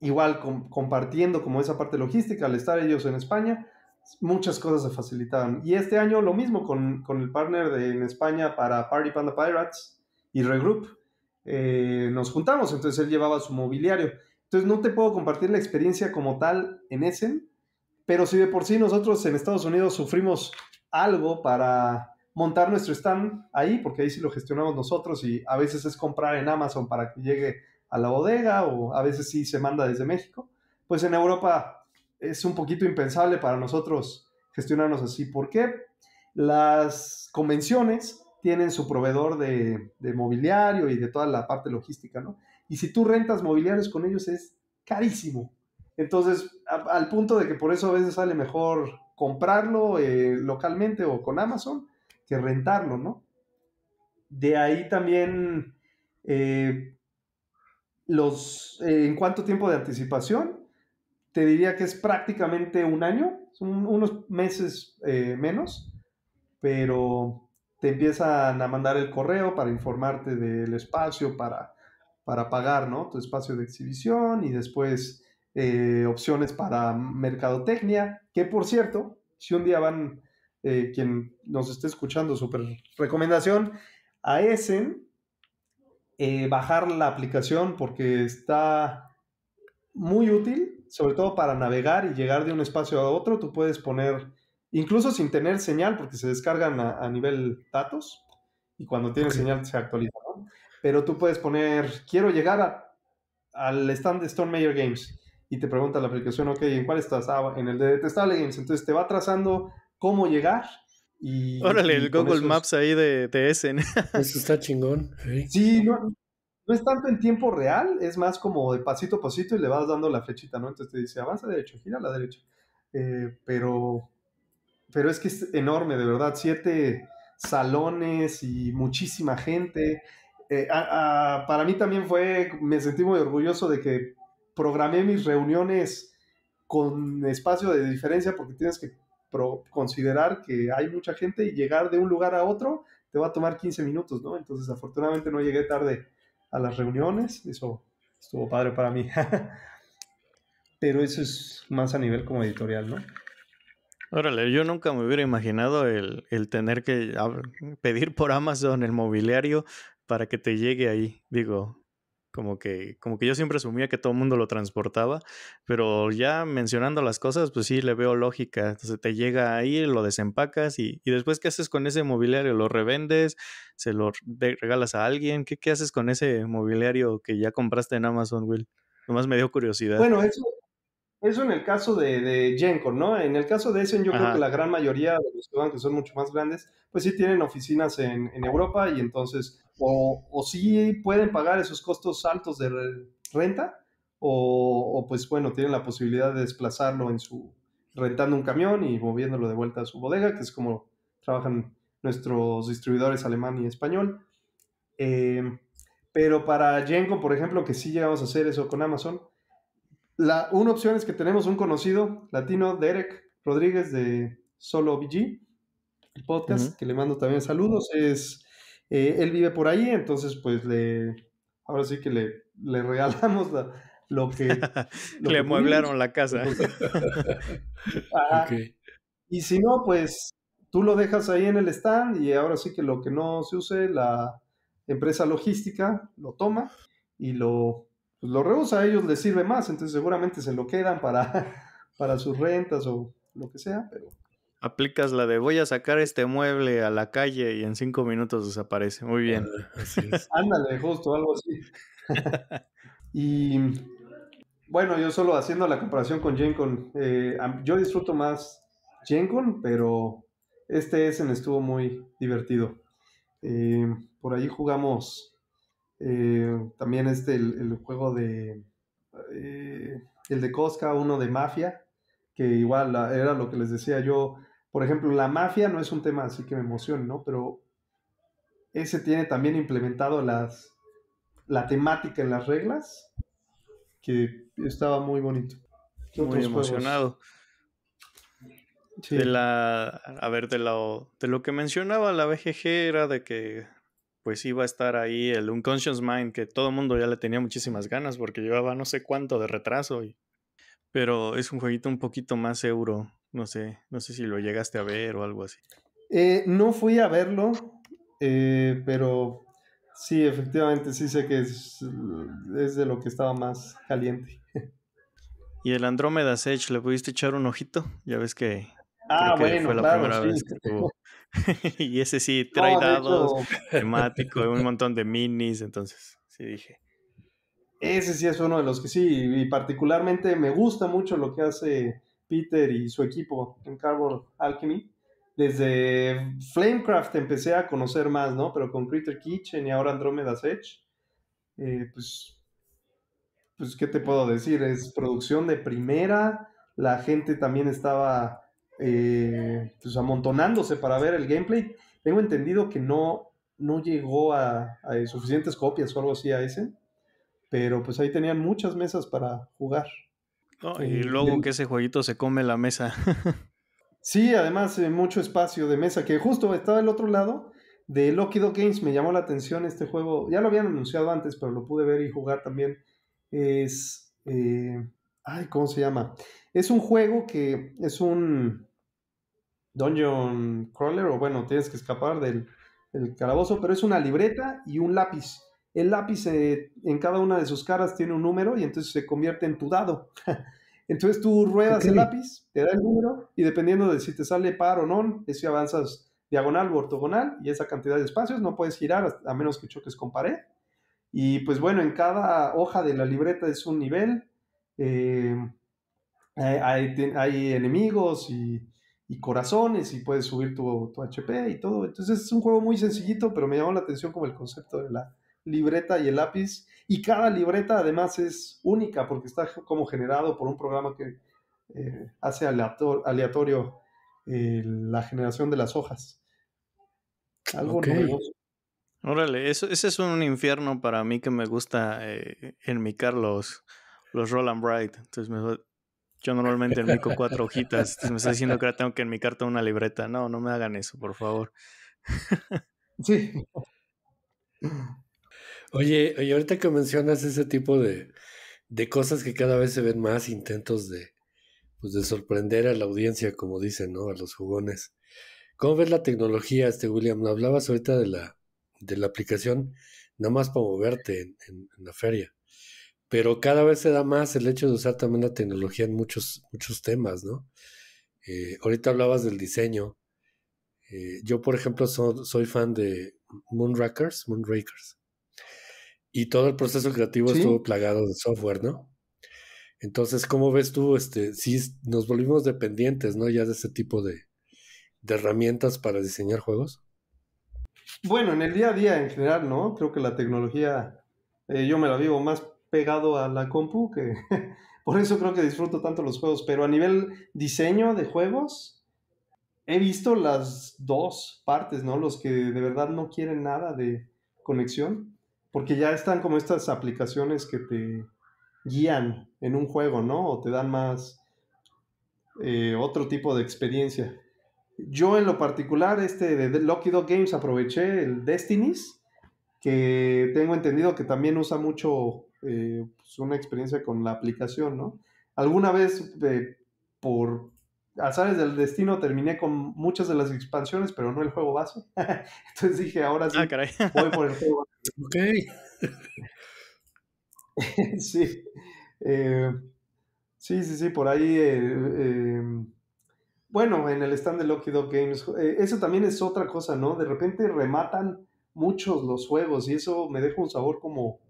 igual compartiendo como esa parte logística, al estar ellos en España, muchas cosas se facilitaban. Y este año lo mismo con, con el partner en España para Party Panda Pirates y Regroup. Eh, nos juntamos, entonces él llevaba su mobiliario. Entonces no te puedo compartir la experiencia como tal en ese pero si de por sí nosotros en Estados Unidos sufrimos algo para montar nuestro stand ahí, porque ahí sí lo gestionamos nosotros y a veces es comprar en Amazon para que llegue a la bodega o a veces sí se manda desde México, pues en Europa es un poquito impensable para nosotros gestionarnos así. ¿Por qué? Las convenciones tienen su proveedor de, mobiliario y de toda la parte logística, ¿no? Y si tú rentas mobiliarios con ellos es carísimo. Entonces, al punto de que por eso a veces sale mejor comprarlo eh, localmente o con Amazon que rentarlo, ¿no? De ahí también eh, los, eh, ¿En cuánto tiempo de anticipación? Te diría que es prácticamente un año, son unos meses eh, menos, pero te empiezan a mandar el correo para informarte del espacio, para, para pagar tu espacio de exhibición y después eh, opciones para mercadotecnia, que por cierto, si un día van, quien nos esté escuchando, súper recomendación, a Essen, eh, bajar la aplicación porque está muy útil, sobre todo para navegar y llegar de un espacio a otro. Tú puedes poner, incluso sin tener señal, porque se descargan a, nivel datos y cuando tienes señal se actualiza. Pero tú puedes poner, quiero llegar al stand de Stone Mayor Games y te pregunta la aplicación, ok, ¿en cuál estás? Ah, en el de Detestable Games. Entonces te va trazando cómo llegar Órale, el Google Maps ahí de, de SN. Eso está chingón. Sí, no, es tanto en tiempo real, es más como de pasito a pasito y le vas dando la flechita, ¿no? Entonces te dice, avanza derecho, gira a la derecha. Eh, pero, pero es que es enorme, de verdad, siete salones y muchísima gente. Eh, para mí también fue, me sentí muy orgulloso de que programé mis reuniones con espacio de diferencia porque tienes que considerar que hay mucha gente y llegar de un lugar a otro te va a tomar 15 minutos, ¿no? Entonces, afortunadamente no llegué tarde a las reuniones, eso estuvo padre para mí. pero eso es más a nivel como editorial, ¿no? Órale, yo nunca me hubiera imaginado el tener que pedir por Amazon el mobiliario para que te llegue ahí. Digo, como que, como que yo siempre asumía que todo el mundo lo transportaba, pero ya mencionando las cosas, pues sí, le veo lógica. Entonces te llega ahí, lo desempacas y, después, ¿qué haces con ese mobiliario? ¿Lo revendes? ¿Se lo regalas a alguien? ¿Qué, ¿Qué, haces con ese mobiliario que ya compraste en Amazon, Will? Nomás me dio curiosidad. Bueno, eso, en el caso de, de ¿no? En el caso de Essen, yo creo que la gran mayoría de los que que son mucho más grandes, pues sí tienen oficinas en Europa y entonces o, o sí pueden pagar esos costos altos de renta, o, pues bueno, tienen la posibilidad de desplazarlo en su, rentando un camión y moviéndolo de vuelta a su bodega, que es como trabajan nuestros distribuidores alemán y español. Em, pero para Jenko, por ejemplo, que sí llegamos a hacer eso con Amazon, la, una opción es que tenemos un conocido latino, Derek Rodríguez de Solo BG, el podcast, que le mando también saludos, es eh, él vive por ahí, entonces pues le, ahora sí que le, regalamos lo que... le mueblaron la casa. Y si no, pues tú lo dejas ahí en el stand y ahora sí que lo que no se use, la empresa logística lo toma y lo, pues lo reusa, a ellos les sirve más, entonces seguramente se lo quedan para, para sus rentas o lo que sea, pero Aplicas la de voy a sacar este mueble a la calle y en cinco minutos desaparece. Muy bien. Ándale, justo, algo así. y bueno, yo solo haciendo la comparación con GenCon, eh, yo disfruto más GenCon, pero este Essen estuvo muy divertido. Eh, por ahí jugamos eh, también este, el, el juego de, el de Cosca, uno de Mafia, que igual ah, era lo que les decía yo, por ejemplo, la mafia no es un tema así que me emociona, ¿no? Pero ese tiene también implementado las, la temática en las reglas, que estaba muy bonito. Muy emocionado. De la, a ver, de, de lo que mencionaba la BGG era de que pues iba a estar ahí el Unconscious Mind, que todo el mundo ya le tenía muchísimas ganas porque llevaba no sé cuánto de retraso. pero es un jueguito un poquito más euro no sé, no sé si lo llegaste a ver o algo así. Eh, no fui a verlo, eh, pero sí, efectivamente, sí sé que es, de lo que estaba más caliente. ¿Y el Andrómeda Sage le pudiste echar un ojito? Ya ves que. Ah, bueno, fue la primera vez que y ese sí, trae dados, temático, un montón de minis, entonces, sí dije. Ese sí es uno de los que sí, y particularmente me gusta mucho lo que hace Peter y su equipo en Carbon Alchemy. Desde Flamecraft empecé a conocer más, ¿no? Pero con Critter Kitchen y ahora Andromeda's Edge, eh, pues, pues, ¿qué te puedo decir? Es producción de primera, la gente también estaba eh, pues amontonándose para ver el gameplay. Tengo entendido que no, no llegó a, a suficientes copias o algo así a ese, pero pues ahí tenían muchas mesas para jugar y luego que ese jueguito se come la mesa. sí, además eh, mucho espacio de mesa, que justo estaba del otro lado de Loki Games, me llamó la atención este juego, ya lo habían anunciado antes, pero lo pude ver y jugar también. Es... Eh, ay, ¿cómo se llama? Es un juego que es un dungeon crawler, o bueno, tienes que escapar del, del calabozo, pero es una libreta y un lápiz el lápiz eh, en cada una de sus caras tiene un número y entonces se convierte en tu dado. entonces tú ruedas el lápiz, te da el número y dependiendo de si te sale par o no, es si avanzas diagonal o ortogonal y esa cantidad de espacios no puedes girar a menos que choques con pared. Y pues bueno, en cada hoja de la libreta es un nivel, eh, hay, enemigos y, corazones y puedes subir tu, tu HP y todo. Entonces es un juego muy sencillito, pero me llamó la atención como el concepto de la, libreta y el lápiz. Y cada libreta además es única porque está como generado por un programa que eh, hace aleatorio eh, la generación de las hojas. Algo nuevo Órale, eso, ese es un infierno para mí que me gusta eh, enmicar los, los Roland and Entonces yo normalmente enmico cuatro hojitas. me está diciendo que ahora tengo que enmicar toda una libreta. No, no me hagan eso, por favor. Sí. Oye, ahorita que mencionas ese tipo de, cosas que cada vez se ven más intentos de, pues de sorprender a la audiencia, como dicen, ¿no? A los jugones. ¿Cómo ves la tecnología, este William? Hablabas ahorita de la, de la aplicación, nada más para moverte en, la feria. Pero cada vez se da más el hecho de usar también la tecnología en muchos, muchos temas, ¿no? Eh, ahorita hablabas del diseño. Eh, yo, por ejemplo, soy fan de Moonrakers, Moonrakers, y todo el proceso creativo estuvo plagado de software, ¿no? Entonces, ¿cómo ves tú? Este, si nos volvimos dependientes, ¿no? Ya de ese tipo de, herramientas para diseñar juegos. Bueno, en el día a día en general, ¿no? Creo que la tecnología, eh, yo me la vivo más pegado a la compu, que por eso creo que disfruto tanto los juegos, pero a nivel diseño de juegos, he visto las dos partes, ¿no? Los que de verdad no quieren nada de conexión porque ya están como estas aplicaciones que te guían en un juego, ¿no? O te dan más eh, otro tipo de experiencia. Yo en lo particular, este de Lucky Dog Games, aproveché el Destinies, que tengo entendido que también usa mucho eh, pues, una experiencia con la aplicación, ¿no? Alguna vez, eh, por azares del destino, terminé con muchas de las expansiones, pero no el juego base. Entonces dije, ahora sí, ah, voy por el juego Ok. sí. Eh, sí, sí, sí, por ahí. Eh, eh, bueno, en el stand de Lucky Dog Games, eso también es otra cosa, ¿no? De repente rematan muchos los juegos y eso me deja un sabor como un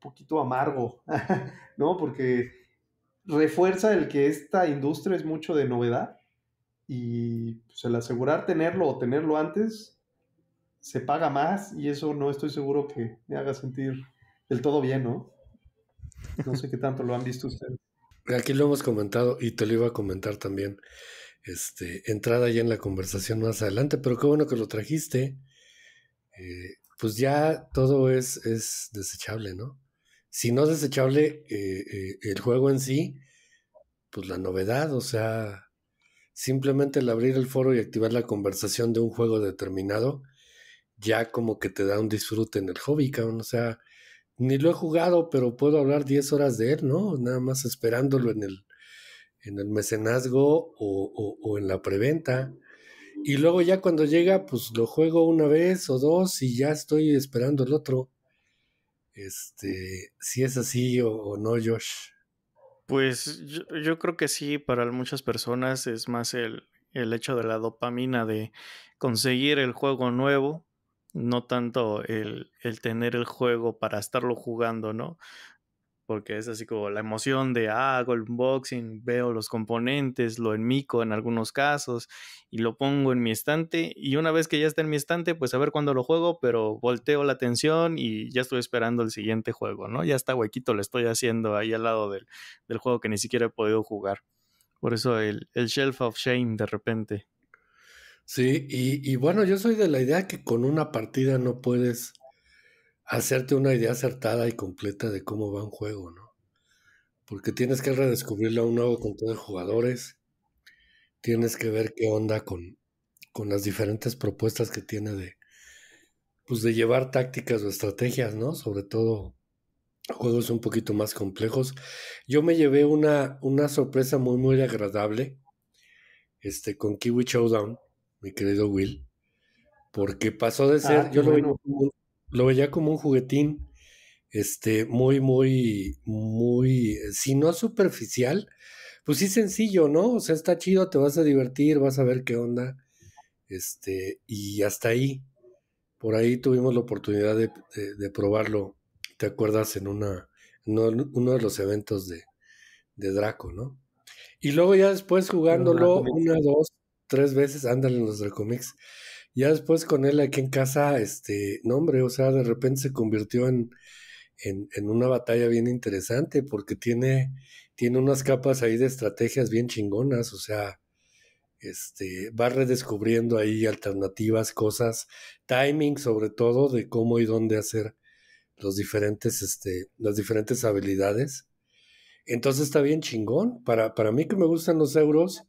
poquito amargo, ¿no? Porque refuerza el que esta industria es mucho de novedad y pues, el asegurar tenerlo o tenerlo antes se paga más y eso no estoy seguro que me haga sentir del todo bien, ¿no? No sé qué tanto lo han visto ustedes. Aquí lo hemos comentado y te lo iba a comentar también. Este, entrada ya en la conversación más adelante, pero qué bueno que lo trajiste. Eh, pues ya todo es, es desechable, ¿no? Si no es desechable eh, eh, el juego en sí, pues la novedad, o sea, simplemente el abrir el foro y activar la conversación de un juego determinado, ya como que te da un disfrute en el hobby, O sea, ni lo he jugado, pero puedo hablar 10 horas de él, ¿no? Nada más esperándolo en el, en el mecenazgo o, o, en la preventa. Y luego ya cuando llega, pues lo juego una vez o dos y ya estoy esperando el otro. Este, si es así o, no, Josh. Pues yo, yo, creo que sí, para muchas personas es más el, el hecho de la dopamina de conseguir el juego nuevo, no tanto el, el tener el juego para estarlo jugando, ¿no? porque es así como la emoción de, ah, hago el unboxing, veo los componentes, lo enmico en algunos casos y lo pongo en mi estante y una vez que ya está en mi estante, pues a ver cuándo lo juego, pero volteo la atención y ya estoy esperando el siguiente juego, ¿no? Ya está huequito, lo estoy haciendo ahí al lado del, del juego que ni siquiera he podido jugar. Por eso el, el Shelf of Shame de repente. Sí, y, bueno, yo soy de la idea que con una partida no puedes hacerte una idea acertada y completa de cómo va un juego, ¿no? Porque tienes que redescubrirlo a un nuevo conjunto de jugadores, tienes que ver qué onda con, con las diferentes propuestas que tiene de, pues de llevar tácticas o estrategias, ¿no? Sobre todo juegos un poquito más complejos. Yo me llevé una, una sorpresa muy, muy agradable este, con Kiwi Showdown mi querido Will, porque pasó de ah, ser, yo lo, veía, como un juguetín, este, muy, muy, muy, si no superficial, pues sí sencillo, ¿no? O sea, está chido, te vas a divertir, vas a ver qué onda, este, y hasta ahí. Por ahí tuvimos la oportunidad de, probarlo, ¿te acuerdas? En una, uno de los eventos de, de Draco, ¿no? Y luego ya después jugándolo una, dos, tres veces, ándale en los Dracomix, Ya después con él aquí en casa, este, no hombre, o sea, de repente se convirtió en, en, una batalla bien interesante porque tiene, tiene unas capas ahí de estrategias bien chingonas, o sea, este, va redescubriendo ahí alternativas, cosas, timing sobre todo de cómo y dónde hacer los diferentes, este, las diferentes habilidades. Entonces está bien chingón. Para, para mí que me gustan los euros,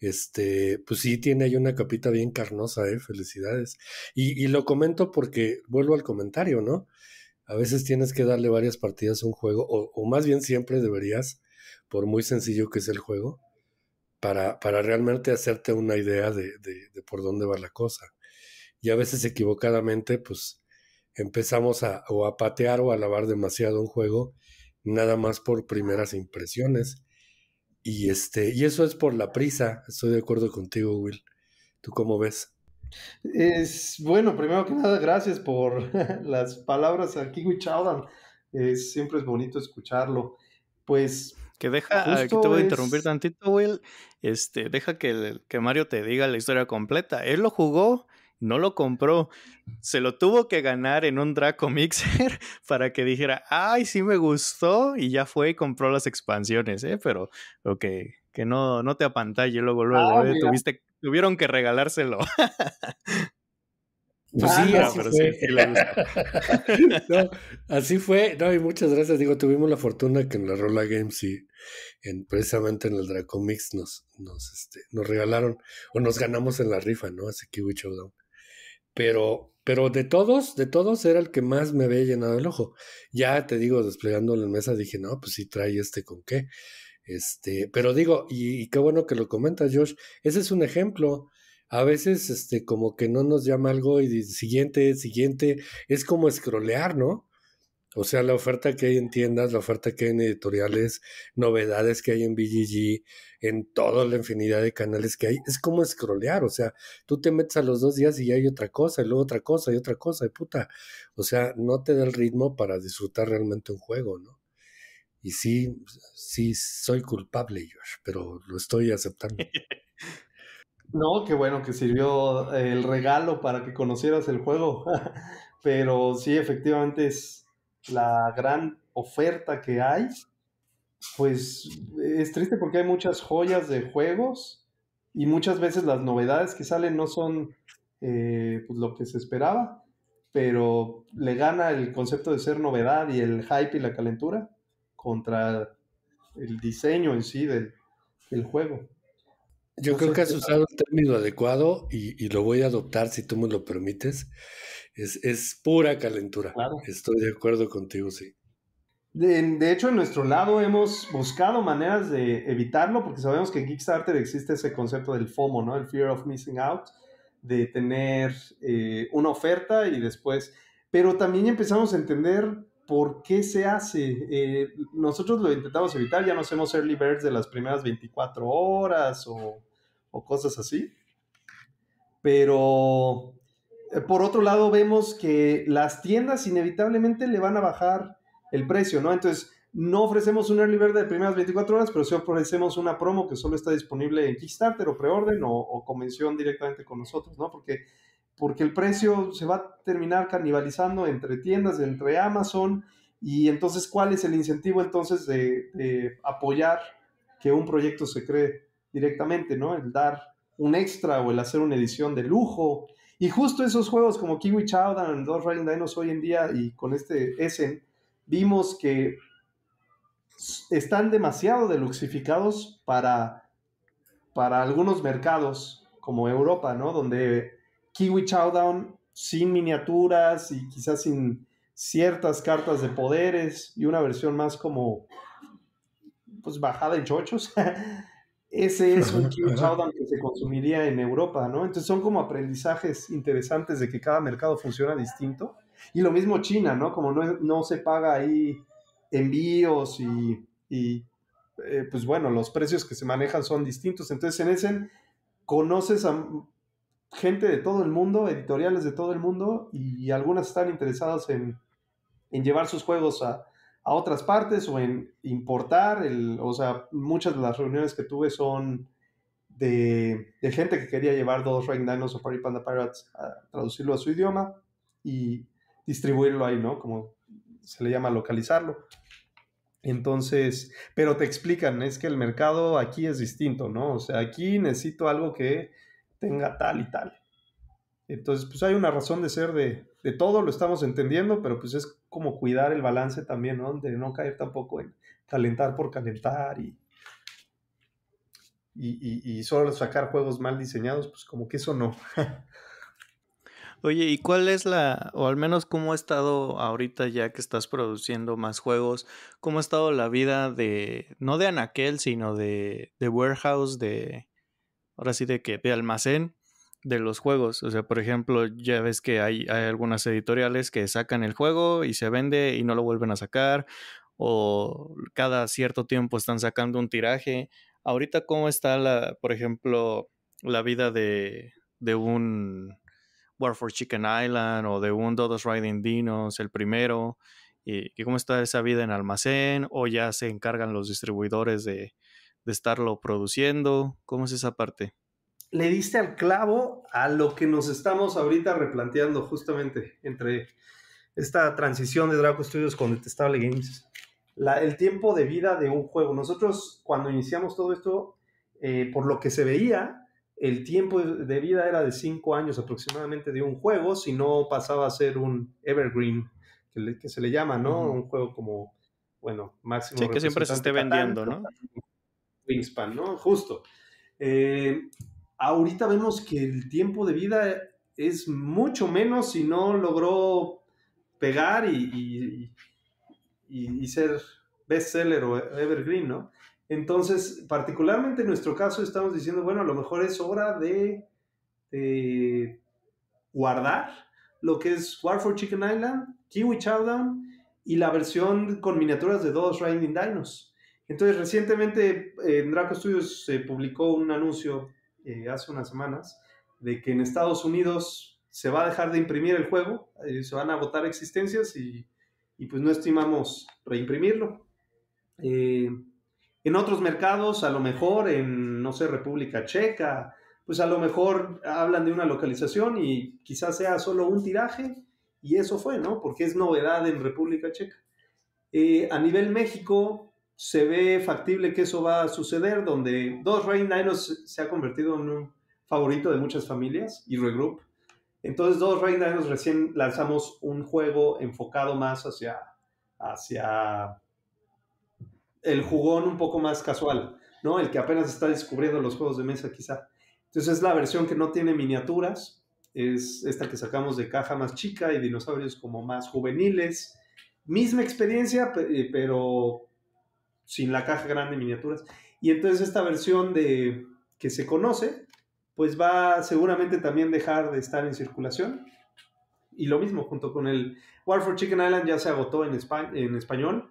este, pues sí, tiene ahí una capita bien carnosa, ¿eh? Felicidades. Y, lo comento porque vuelvo al comentario, ¿no? A veces tienes que darle varias partidas a un juego, o, más bien siempre deberías, por muy sencillo que es el juego, para, para realmente hacerte una idea de, por dónde va la cosa. Y a veces equivocadamente, pues empezamos a, o a patear o a lavar demasiado un juego, nada más por primeras impresiones. Y, este, y eso es por la prisa, estoy de acuerdo contigo, Will. ¿Tú cómo ves? Es, bueno, primero que nada, gracias por las palabras aquí, Kiwi siempre es bonito escucharlo. Pues. Que deja, aquí ah, te voy a interrumpir tantito, Will. Este, deja que, que Mario te diga la historia completa. Él lo jugó no lo compró. Se lo tuvo que ganar en un Draco Mixer para que dijera, ay, sí me gustó. Y ya fue y compró las expansiones, ¿eh? Pero, que, que no, no te apantalle luego, luego. Ah, ¿eh? Tuviste, tuvieron que regalárselo. Pues ah, sí, así fue. así fue. No, y muchas gracias. Digo, tuvimos la fortuna que en la Rola Games y precisamente en el Dracomix nos, nos, este, nos regalaron o nos ganamos en la rifa, ¿no? Así que Showdown pero, pero de todos, de todos era el que más me había llenado el ojo. Ya te digo, desplegando la mesa, dije, no, pues sí trae este con qué. Este, pero digo, y, qué bueno que lo comentas, Josh, ese es un ejemplo. A veces, este, como que no nos llama algo y siguiente, siguiente, es como escrolear, ¿no? O sea, la oferta que hay en tiendas, la oferta que hay en editoriales, novedades que hay en BGG, en toda la infinidad de canales que hay, es como scrollear. O sea, tú te metes a los dos días y ya hay otra cosa, y luego otra cosa, y otra cosa, y puta. O sea, no te da el ritmo para disfrutar realmente un juego, ¿no? Y sí, sí, soy culpable, Josh, pero lo estoy aceptando. No, qué bueno que sirvió el regalo para que conocieras el juego. pero sí, efectivamente es la gran oferta que hay, pues es triste porque hay muchas joyas de juegos y muchas veces las novedades que salen no son eh, pues, lo que se esperaba, pero le gana el concepto de ser novedad y el hype y la calentura contra el diseño en sí del, juego. Yo creo que has usado el término adecuado y, y, lo voy a adoptar si tú me lo permites. Es, es pura calentura. Estoy de acuerdo contigo, sí. De, de, hecho, en nuestro lado hemos buscado maneras de evitarlo porque sabemos que en Kickstarter existe ese concepto del FOMO, ¿no? El Fear of Missing Out, de tener eh, una oferta y después... Pero también empezamos a entender por qué se hace. Eh, nosotros lo intentamos evitar, ya no hacemos early birds de las primeras 24 horas o, o cosas así. Pero eh, por otro lado, vemos que las tiendas inevitablemente le van a bajar el precio, ¿no? Entonces, no ofrecemos un early bird de primeras 24 horas, pero sí ofrecemos una promo que solo está disponible en Kickstarter o preorden o, convención directamente con nosotros, ¿no? Porque, porque el precio se va a terminar canibalizando entre tiendas, entre Amazon, y entonces, ¿cuál es el incentivo entonces de apoyar que un proyecto se cree directamente, ¿no? El dar un extra o el hacer una edición de lujo, y justo esos juegos como Kiwi Chowdown, Dos Riding Dinos hoy en día y con este Essen, vimos que están demasiado deluxificados para, para algunos mercados como Europa, ¿no? Donde Kiwi Chowdown sin miniaturas y quizás sin ciertas cartas de poderes y una versión más como pues bajada en chochos Ese es un Q que se consumiría en Europa, ¿no? Entonces son como aprendizajes interesantes de que cada mercado funciona distinto. Y lo mismo China, ¿no? Como no, se paga ahí envíos y, eh, pues bueno, los precios que se manejan son distintos. Entonces en ese conoces a gente de todo el mundo, editoriales de todo el mundo, y algunas están interesadas en llevar sus juegos a, a otras partes o en importar, o sea, muchas de las reuniones que tuve son de, gente que quería llevar dos Dinos o Party Panda Pirates a traducirlo a su idioma y distribuirlo ahí, ¿no? Como se le llama localizarlo. Entonces, pero te explican, es que el mercado aquí es distinto, ¿no? O sea, aquí necesito algo que tenga tal y tal. Entonces, pues hay una razón de ser de, de todo lo estamos entendiendo, pero pues es como cuidar el balance también, ¿no? De no caer tampoco en calentar por calentar y, y, solo sacar juegos mal diseñados, pues como que eso no. Oye, ¿y cuál es la, o al menos cómo ha estado ahorita ya que estás produciendo más juegos, cómo ha estado la vida de, no de Anaquel, sino de, de warehouse, de, ahora sí de que, de almacén, de los juegos. O sea, por ejemplo, ya ves que hay, algunas editoriales que sacan el juego y se vende y no lo vuelven a sacar. O cada cierto tiempo están sacando un tiraje. Ahorita, ¿cómo está la, por ejemplo, la vida de, un War for Chicken Island o de un Dodos Riding Dinos, el primero? Eh, ¿Y, cómo está esa vida en almacén? ¿O ya se encargan los distribuidores de, de estarlo produciendo? ¿Cómo es esa parte? le diste al clavo a lo que nos estamos ahorita replanteando justamente entre esta transición de Draco Studios con Detestable Games. el tiempo de vida de un juego. Nosotros cuando iniciamos todo esto, eh, por lo que se veía, el tiempo de vida era de 5 años aproximadamente de un juego, si no pasaba a ser un evergreen, que, se le llama, ¿no? Un juego como, bueno, máximo. Sí, que siempre se esté vendiendo, ¿no? Wingspan, ¿no? Justo. Eh, Ahorita vemos que el tiempo de vida es mucho menos si no logró pegar y, y, ser bestseller o evergreen, ¿no? Entonces, particularmente en nuestro caso estamos diciendo, bueno, a lo mejor es hora de, guardar lo que es War for Chicken Island, Kiwi Chowdown y la versión con miniaturas de dos Riding Dinos. Entonces, recientemente eh, en Draco Studios se publicó un anuncio eh, hace unas semanas de que en Estados Unidos se va a dejar de imprimir el juego, eh, se van a agotar existencias y, pues no estimamos reimprimirlo. Eh, en otros mercados, a lo mejor en, no sé, República Checa, pues a lo mejor hablan de una localización y quizás sea solo un tiraje y eso fue, ¿no? Porque es novedad en República Checa. a nivel México, se ve factible que eso va a suceder, donde dos Rain Dinos se ha convertido en un favorito de muchas familias y regroup. Entonces, dos Rain Dinos recién lanzamos un juego enfocado más hacia, hacia el jugón un poco más casual, ¿no? El que apenas está descubriendo los juegos de mesa, quizá. Entonces, es la versión que no tiene miniaturas, es esta que sacamos de caja más chica y dinosaurios como más juveniles. Misma experiencia, eh, pero sin la caja grande, miniaturas. Y entonces esta versión de que se conoce, pues va seguramente también dejar de estar en circulación. Y lo mismo, junto con el War for Chicken Island ya se agotó en, en español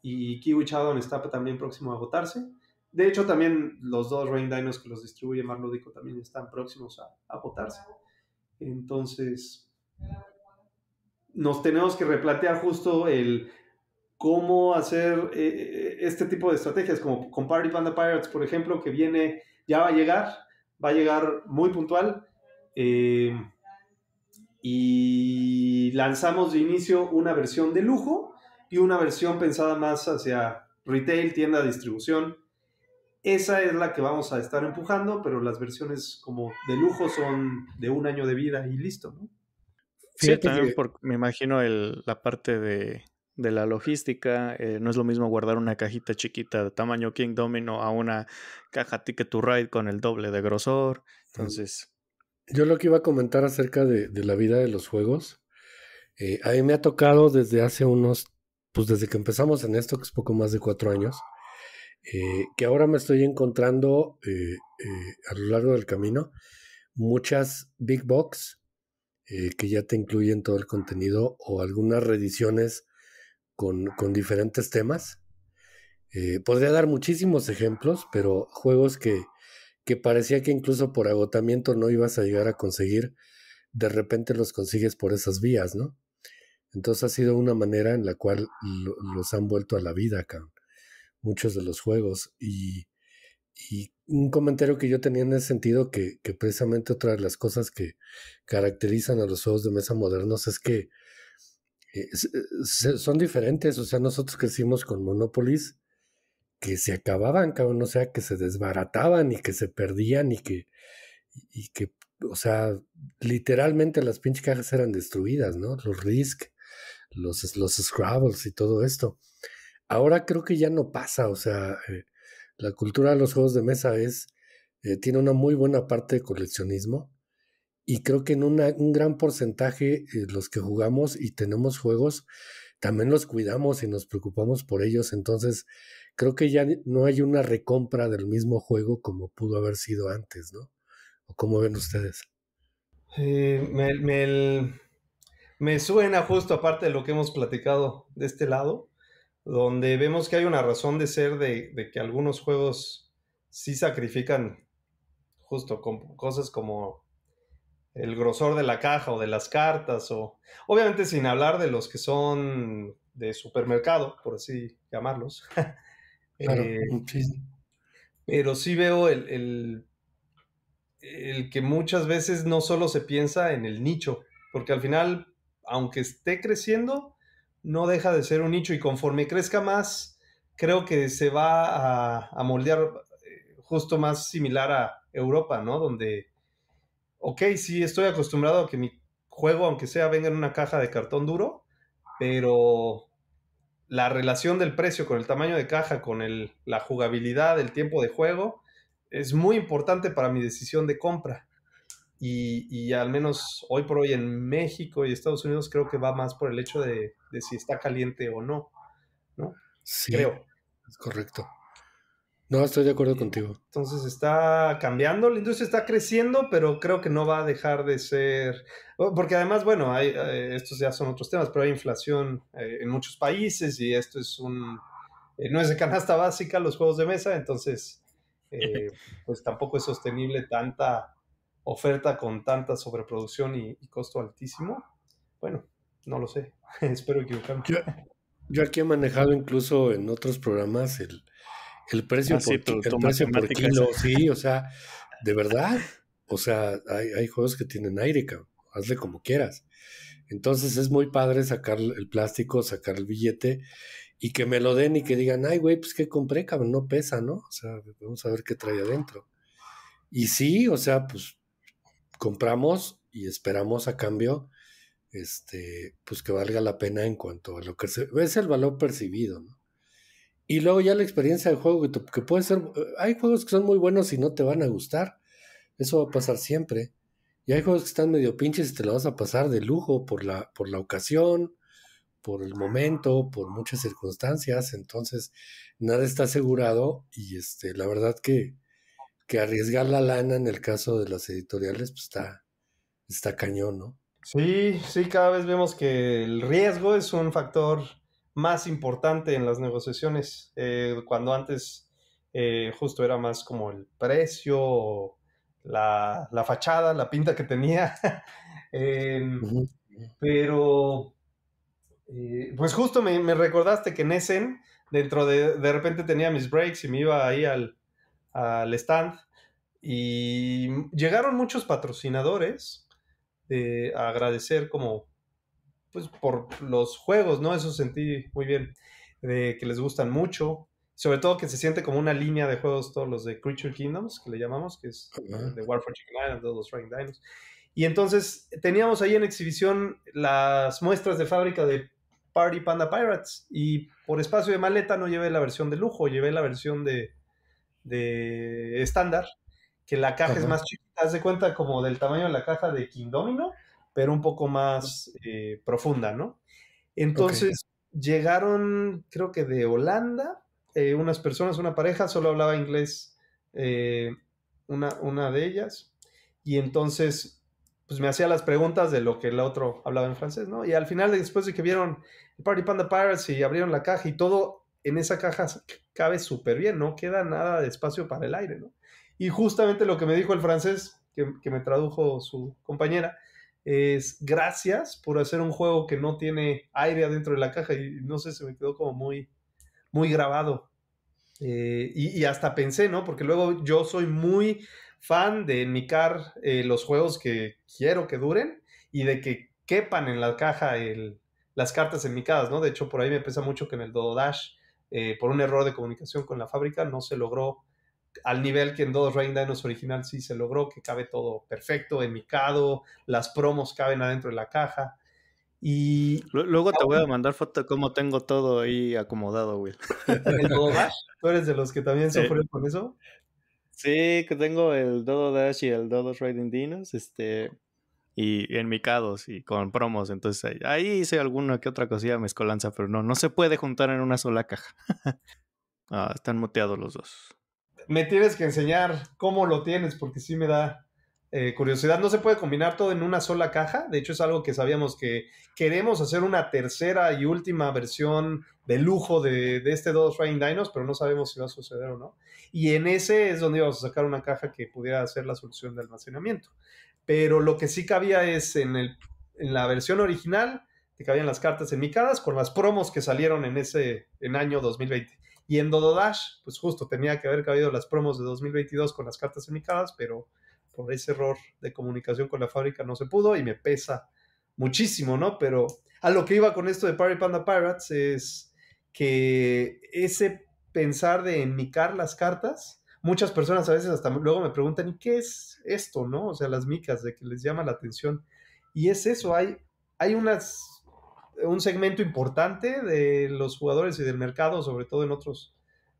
y Kiwi Chadon está también próximo a agotarse. De hecho, también los dos Rain Dinos que los distribuye Marlodico también están próximos a agotarse. Entonces, nos tenemos que replantear justo el cómo hacer eh, este tipo de estrategias, como con Party Panda Pirates, por ejemplo, que viene, ya va a llegar, va a llegar muy puntual. Eh, y lanzamos de inicio una versión de lujo y una versión pensada más hacia retail, tienda, distribución. Esa es la que vamos a estar empujando, pero las versiones como de lujo son de un año de vida y listo, ¿no? Sí, también me imagino la parte de de la logística. Eh, no es lo mismo guardar una cajita chiquita de tamaño King Domino a una caja Ticket to Ride con el doble de grosor. Entonces. Yo lo que iba a comentar acerca de, la vida de los juegos. Eh, a mí me ha tocado desde hace unos, pues desde que empezamos en esto, que es poco más de cuatro años, eh, que ahora me estoy encontrando a lo largo del camino muchas big box que ya te incluyen todo el contenido o algunas reediciones con, diferentes temas. Eh, podría dar muchísimos ejemplos, pero juegos que, que parecía que incluso por agotamiento no ibas a llegar a conseguir, de repente los consigues por esas vías, ¿no? Entonces ha sido una manera en la cual los han vuelto a la vida, Muchos de los juegos. Y, un comentario que yo tenía en ese sentido, que, que precisamente otra de las cosas que caracterizan a los juegos de mesa modernos es que eh, eh, son diferentes. O sea, nosotros crecimos con Monopolis que se acababan, o sea, que se desbarataban y que se perdían y que, y que o sea, literalmente las pinches cajas eran destruidas, ¿no? Los Risk, los, los Scrabbles y todo esto. Ahora creo que ya no pasa, o sea, eh, la cultura de los juegos de mesa es, tiene una muy buena parte de coleccionismo, y creo que en un gran porcentaje eh, los que jugamos y tenemos juegos, también los cuidamos y nos preocupamos por ellos. Entonces, creo que ya no hay una recompra del mismo juego como pudo haber sido antes, ¿no? ¿O cómo ven ustedes? me, me, me, suena justo aparte de lo que hemos platicado de este lado, donde vemos que hay una razón de ser de, de que algunos juegos sí sacrifican justo con cosas como el grosor de la caja o de las cartas, o obviamente sin hablar de los que son de supermercado, por así llamarlos. Eh, pero sí veo el, el, que muchas veces no solo se piensa en el nicho, porque al final, aunque esté creciendo, no deja de ser un nicho y conforme crezca más, creo que se va a, a moldear eh, justo más similar a Europa, ¿no? Donde ok, sí, estoy acostumbrado a que mi juego, aunque sea, venga en una caja de cartón duro, pero la relación del precio con el tamaño de caja, con la jugabilidad, el tiempo de juego, es muy importante para mi decisión de compra. Y, al menos hoy por hoy en México y Estados Unidos creo que va más por el hecho de, si está caliente o no, ¿no? Sí, creo. Es correcto. No, estoy de acuerdo contigo. Entonces está cambiando, la industria está creciendo, pero creo que no va a dejar de ser, porque además, bueno, hay, eh, estos ya son otros temas, pero hay inflación eh, en muchos países y esto es un, eh, no es de canasta básica los juegos de mesa, entonces pues tampoco es sostenible tanta oferta con tanta sobreproducción y, costo altísimo. Bueno, no lo sé, espero equivocarme. yo aquí he manejado incluso en otros programas el el precio, ah, por, kilo, sí, o sea, de verdad. O sea, hay, juegos que tienen aire, cabrón. Hazle como quieras. Entonces es muy padre sacar el plástico, sacar el billete y que me lo den y que digan, ay, güey, pues que compré, cabrón, no pesa, ¿no? O sea, vamos a ver qué trae adentro. Y sí, o sea, pues compramos y esperamos a cambio, este, pues que valga la pena en cuanto a lo que se, es el valor percibido, ¿no? Y luego ya la experiencia del juego, que, puede ser, eh, hay juegos que son muy buenos y no te van a gustar, eso va a pasar siempre. Y hay juegos que están medio pinches y te la vas a pasar de lujo por la, por la ocasión, por el momento, por muchas circunstancias. Entonces, nada está asegurado y este, la verdad que, que arriesgar la lana en el caso de las editoriales, pues, está, está cañón, ¿no? Sí, sí, cada vez vemos que el riesgo es un factor más importante en las negociaciones, eh, cuando antes eh, justo era más como el precio, la, fachada, la pinta que tenía. Em, pero, eh, pues justo me, recordaste que en Essen, dentro de, de repente tenía mis breaks y me iba ahí al, al stand y llegaron muchos patrocinadores a agradecer como pues, por los juegos, ¿no? Eso sentí muy bien, que les gustan mucho. Sobre todo que se siente como una línea de juegos todos los de Creature Kingdoms, que le llamamos, que es eh, de War for Chicken Island, todos los Flying Dinos. Y entonces teníamos ahí en exhibición las muestras de fábrica de Party Panda Pirates. Y por espacio de maleta no llevé la versión de lujo, llevé la versión de, de estándar, que la caja es más chiquita, haz de cuenta como del tamaño de la caja de King Domino, pero un poco más eh, profunda, ¿no? Entonces llegaron, creo que de Holanda, eh, unas personas, una pareja, solo hablaba inglés eh, una, de ellas, y entonces pues me hacía las preguntas de lo que el otro hablaba en francés, ¿no? Y al final, después de que vieron el Party Panda Pirates y abrieron la caja y todo en esa caja cabe súper bien, no queda nada de espacio para el aire, ¿no? Y justamente lo que me dijo el francés, que me tradujo su compañera, es gracias por hacer un juego que no tiene aire adentro de la caja y no sé, se me quedó como muy, muy grabado. Eh, y, hasta pensé, ¿no? Porque luego yo soy muy fan de enmicar eh, los juegos que quiero que duren y de que quepan en la caja las cartas enmicadas, ¿no? De hecho, por ahí me pesa mucho que en el Dodo Dash, eh, por un error de comunicación con la fábrica, no se logró al nivel que en Dodo Rain Dinos original sí se logró, que cabe todo perfecto, en cado, las promos caben adentro de la caja. Y luego te voy a mandar foto de cómo tengo todo ahí acomodado, Will. ¿Tú eres de los que también se sufren con eso? Sí, que tengo el Dodo Dash y el Dodo Riding Dinos, este, y, y en y con promos. Entonces ahí hice alguna que otra cosilla mezcolanza, pero no, no se puede juntar en una sola caja. ah, están muteados los dos me tienes que enseñar cómo lo tienes, porque sí me da eh, curiosidad. No se puede combinar todo en una sola caja. De hecho, es algo que sabíamos que queremos hacer una tercera y última versión de lujo de, este Dos Flying Dinos, pero no sabemos si va a suceder o no. Y en ese es donde íbamos a sacar una caja que pudiera ser la solución de almacenamiento. Pero lo que sí cabía es en, el, la versión original, que cabían las cartas en enmicadas con las promos que salieron en ese en año 2020. Y en Dash, pues justo tenía que haber cabido las promos de 2022 con las cartas emicadas, pero por ese error de comunicación con la fábrica no se pudo y me pesa muchísimo, ¿no? Pero a lo que iba con esto de Party Panda Pirates es que ese pensar de micar las cartas, muchas personas a veces hasta luego me preguntan, ¿y qué es esto, no? O sea, las micas, de que les llama la atención. Y es eso, hay, hay unas un segmento importante de los jugadores y del mercado, sobre todo en otros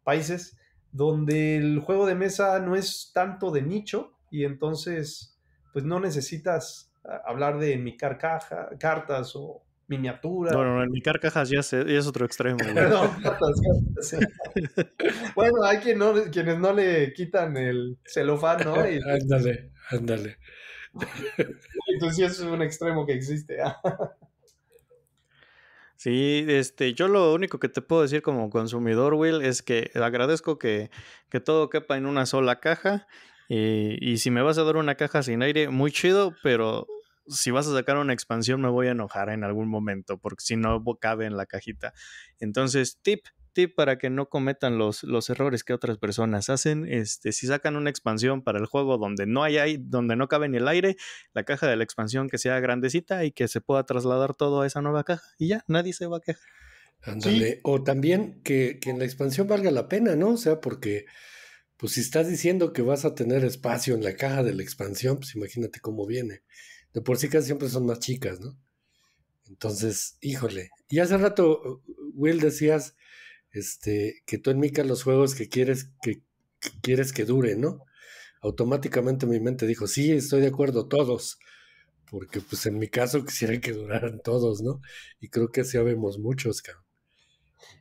países, donde el juego de mesa no es tanto de nicho y entonces pues no necesitas ah, hablar de micar caja, cartas o miniaturas. No, no, cajas ya, es, otro extremo. bueno, hay quien quienes no le quitan el celofán, ¿no? ándale, ándale. Entonces sí, es un extremo que existe. Ah. Sí, este, yo lo único que te puedo decir como consumidor, Will, es que agradezco que, todo quepa en una sola caja. Y, eh, y si me vas a dar una caja sin aire, muy chido, pero si vas a sacar una expansión me voy a enojar en algún momento porque si no cabe en la cajita. Entonces, tip, para que no cometan los, los errores que otras personas hacen. Este, si sacan una expansión para el juego donde no hay, donde no cabe ni el aire, la caja de la expansión que sea grandecita y que se pueda trasladar todo a esa nueva caja y ya, nadie se va a quejar. Ándale, o también que, en la expansión valga la pena, ¿no? O sea, porque pues si estás diciendo que vas a tener espacio en la caja de la expansión, pues imagínate cómo viene. De por sí casi siempre son más chicas, ¿no? Entonces, híjole. Y hace rato, Will, decías este, que tú en enmicas los juegos que quieres que, quieres que dure, ¿no? Automáticamente mi mente dijo, sí, estoy de acuerdo, todos, porque pues en mi caso quisiera que duraran todos, ¿no? Y creo que así habemos muchos, cabrón.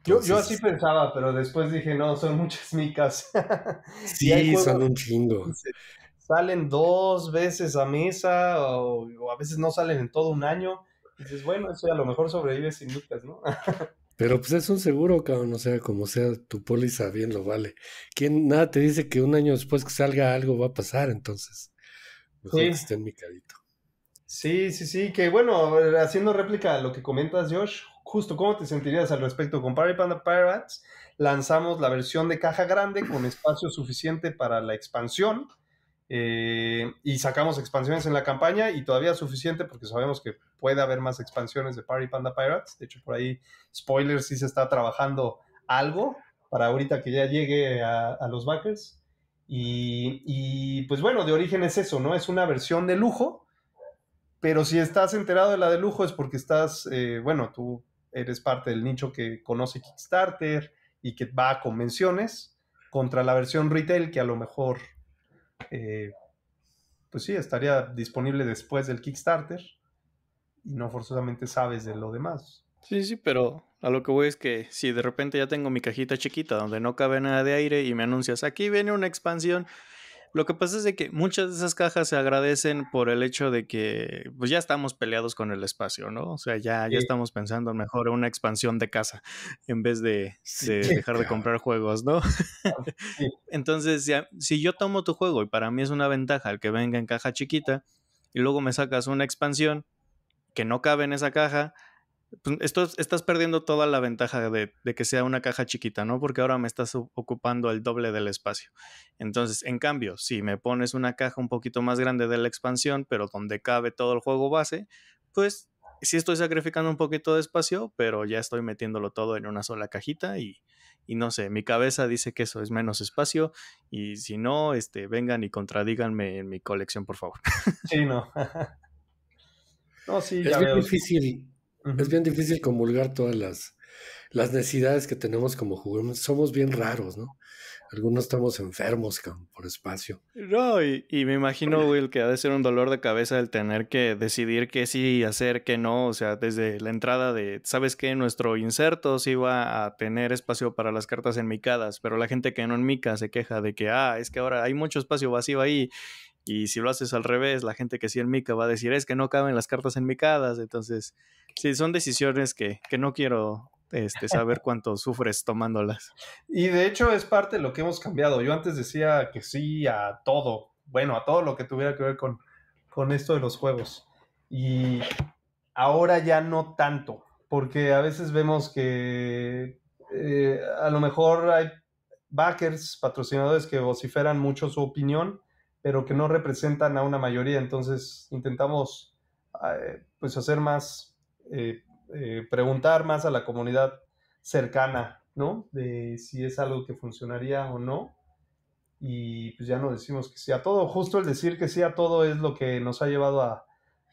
yo, así pensaba, pero después dije, no, son muchas micas. sí, son un chingo. Salen dos veces a mesa o, o a veces no salen en todo un año. Y dices, bueno, eso a lo mejor sobrevive sin micas, ¿no? Pero pues es un seguro, cabrón, o sea, como sea, tu póliza bien lo vale. ¿Quién, nada te dice que un año después que salga algo va a pasar, entonces. sí. en mi carito. Sí, sí, sí, que bueno, eh, haciendo réplica a lo que comentas, Josh, justo cómo te sentirías al respecto. Con Parry Panda Pirates lanzamos la versión de caja grande con espacio suficiente para la expansión eh, y sacamos expansiones en la campaña y todavía suficiente porque sabemos que puede haber más expansiones de Party Panda Pirates. De hecho, por ahí, spoiler, si se está trabajando algo para ahorita que ya llegue a, los backers. Y, pues bueno, de origen es eso, ¿no? Es una versión de lujo, pero si estás enterado de la de lujo es porque estás, eh, bueno, tú eres parte del nicho que conoce Kickstarter y que va a convenciones contra la versión retail que a lo mejor eh, pues sí, estaría disponible después del Kickstarter y no forzosamente sabes de lo demás. Sí, sí, pero a lo que voy es que si de repente ya tengo mi cajita chiquita donde no cabe nada de aire y me anuncias, aquí viene una expansión lo que pasa es de que muchas de esas cajas se agradecen por el hecho de que pues, ya estamos peleados con el espacio, ¿no? O sea, ya, ya estamos pensando mejor una expansión de casa en vez de, dejar de comprar juegos, ¿no? Entonces, si yo tomo tu juego y para mí es una ventaja el que venga en caja chiquita y luego me sacas una expansión que no cabe en esa caja, pues, esto, estás perdiendo toda la ventaja de, que sea una caja chiquita, ¿no? Porque ahora me estás ocupando el doble del espacio. Entonces, en cambio, si me pones una caja un poquito más grande de la expansión, pero donde cabe todo el juego base, pues sí estoy sacrificando un poquito de espacio, pero ya estoy metiéndolo todo en una sola cajita y, no sé, mi cabeza dice que eso es menos espacio y si no, este, vengan y contradíganme en mi colección, por favor. Sí, no. no, sí, es difícil es bien difícil comulgar todas las, las necesidades que tenemos como jugadores. Somos bien raros, ¿no? Algunos estamos enfermos por espacio. No, y, me imagino, Will, que ha de ser un dolor de cabeza el tener que decidir qué sí hacer, qué no. O sea, desde la entrada de, ¿sabes qué? Nuestro inserto sí va a tener espacio para las cartas enmicadas, pero la gente que no enmica se queja de que, ah, es que ahora hay mucho espacio vacío ahí. Y si lo haces al revés, la gente que sí enmica va a decir, es que no caben las cartas enmicadas. Entonces, Sí, son decisiones que, no quiero este, saber cuánto sufres tomándolas. Y de hecho es parte de lo que hemos cambiado. Yo antes decía que sí a todo, bueno, a todo lo que tuviera que ver con, con esto de los juegos. Y ahora ya no tanto, porque a veces vemos que eh, a lo mejor hay backers, patrocinadores que vociferan mucho su opinión, pero que no representan a una mayoría. Entonces intentamos eh, pues hacer más eh, eh, preguntar más a la comunidad cercana, ¿no? De si es algo que funcionaría o no. Y pues ya no decimos que sí a todo. Justo el decir que sí a todo es lo que nos ha llevado a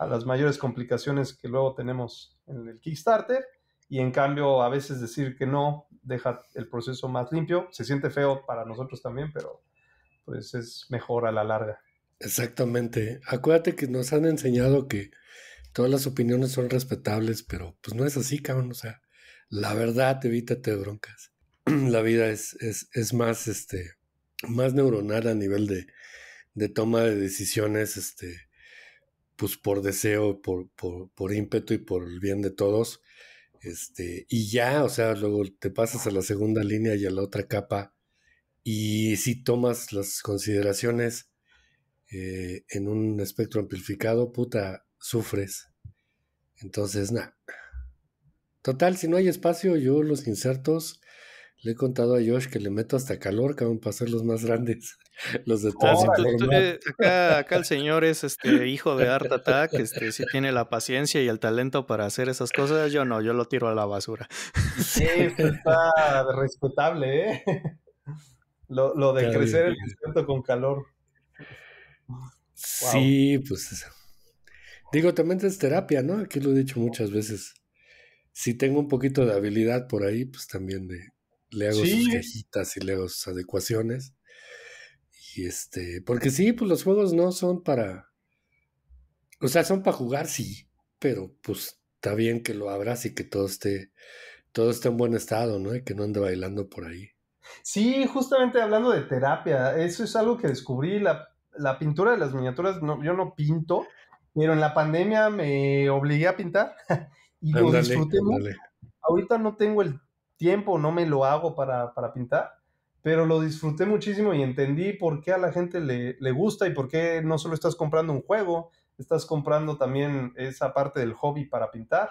las mayores complicaciones que luego tenemos en el Kickstarter. Y en cambio, a veces decir que no deja el proceso más limpio. Se siente feo para nosotros también, pero pues es mejor a la larga. Exactamente. Acuérdate que nos han enseñado que todas las opiniones son respetables, pero pues no es así, cabrón. O sea, la verdad, evítate de broncas. la vida es, es, más, este, más neuronal a nivel de, toma de decisiones, este, pues por deseo, por, por, por, ímpetu y por el bien de todos. Este, y ya, o sea, luego te pasas a la segunda línea y a la otra capa. Y si tomas las consideraciones eh, en un espectro amplificado, puta, sufres. Entonces, nada. Total, si no hay espacio, yo los insertos le he contado a Josh que le meto hasta calor, a pasar los más grandes. Los de Oh, acá, acá, el señor es este hijo de Art Attack, si este, tiene la paciencia y el talento para hacer esas cosas. Yo no, yo lo tiro a la basura. Sí, está respetable, ¿eh? Lo, de crecer el inserto con calor. Sí, pues Digo, también es terapia, ¿no? Aquí lo he dicho muchas veces. Si tengo un poquito de habilidad por ahí, pues también le, hago sus cajitas y le hago sus adecuaciones. Y este, porque sí, pues los juegos no son para. O sea, son para jugar, sí, pero pues está bien que lo abras y que todo esté, todo esté en buen estado, ¿no? Y que no ande bailando por ahí. Sí, justamente hablando de terapia, eso es algo que descubrí. La, la pintura de las miniaturas, no, yo no pinto, pero en la pandemia me obligué a pintar y lo disfruté mucho. Ahorita no tengo el tiempo, no me lo hago para, para, pintar, pero lo disfruté muchísimo y entendí por qué a la gente le, le, gusta y por qué no solo estás comprando un juego, estás comprando también esa parte del hobby para pintar.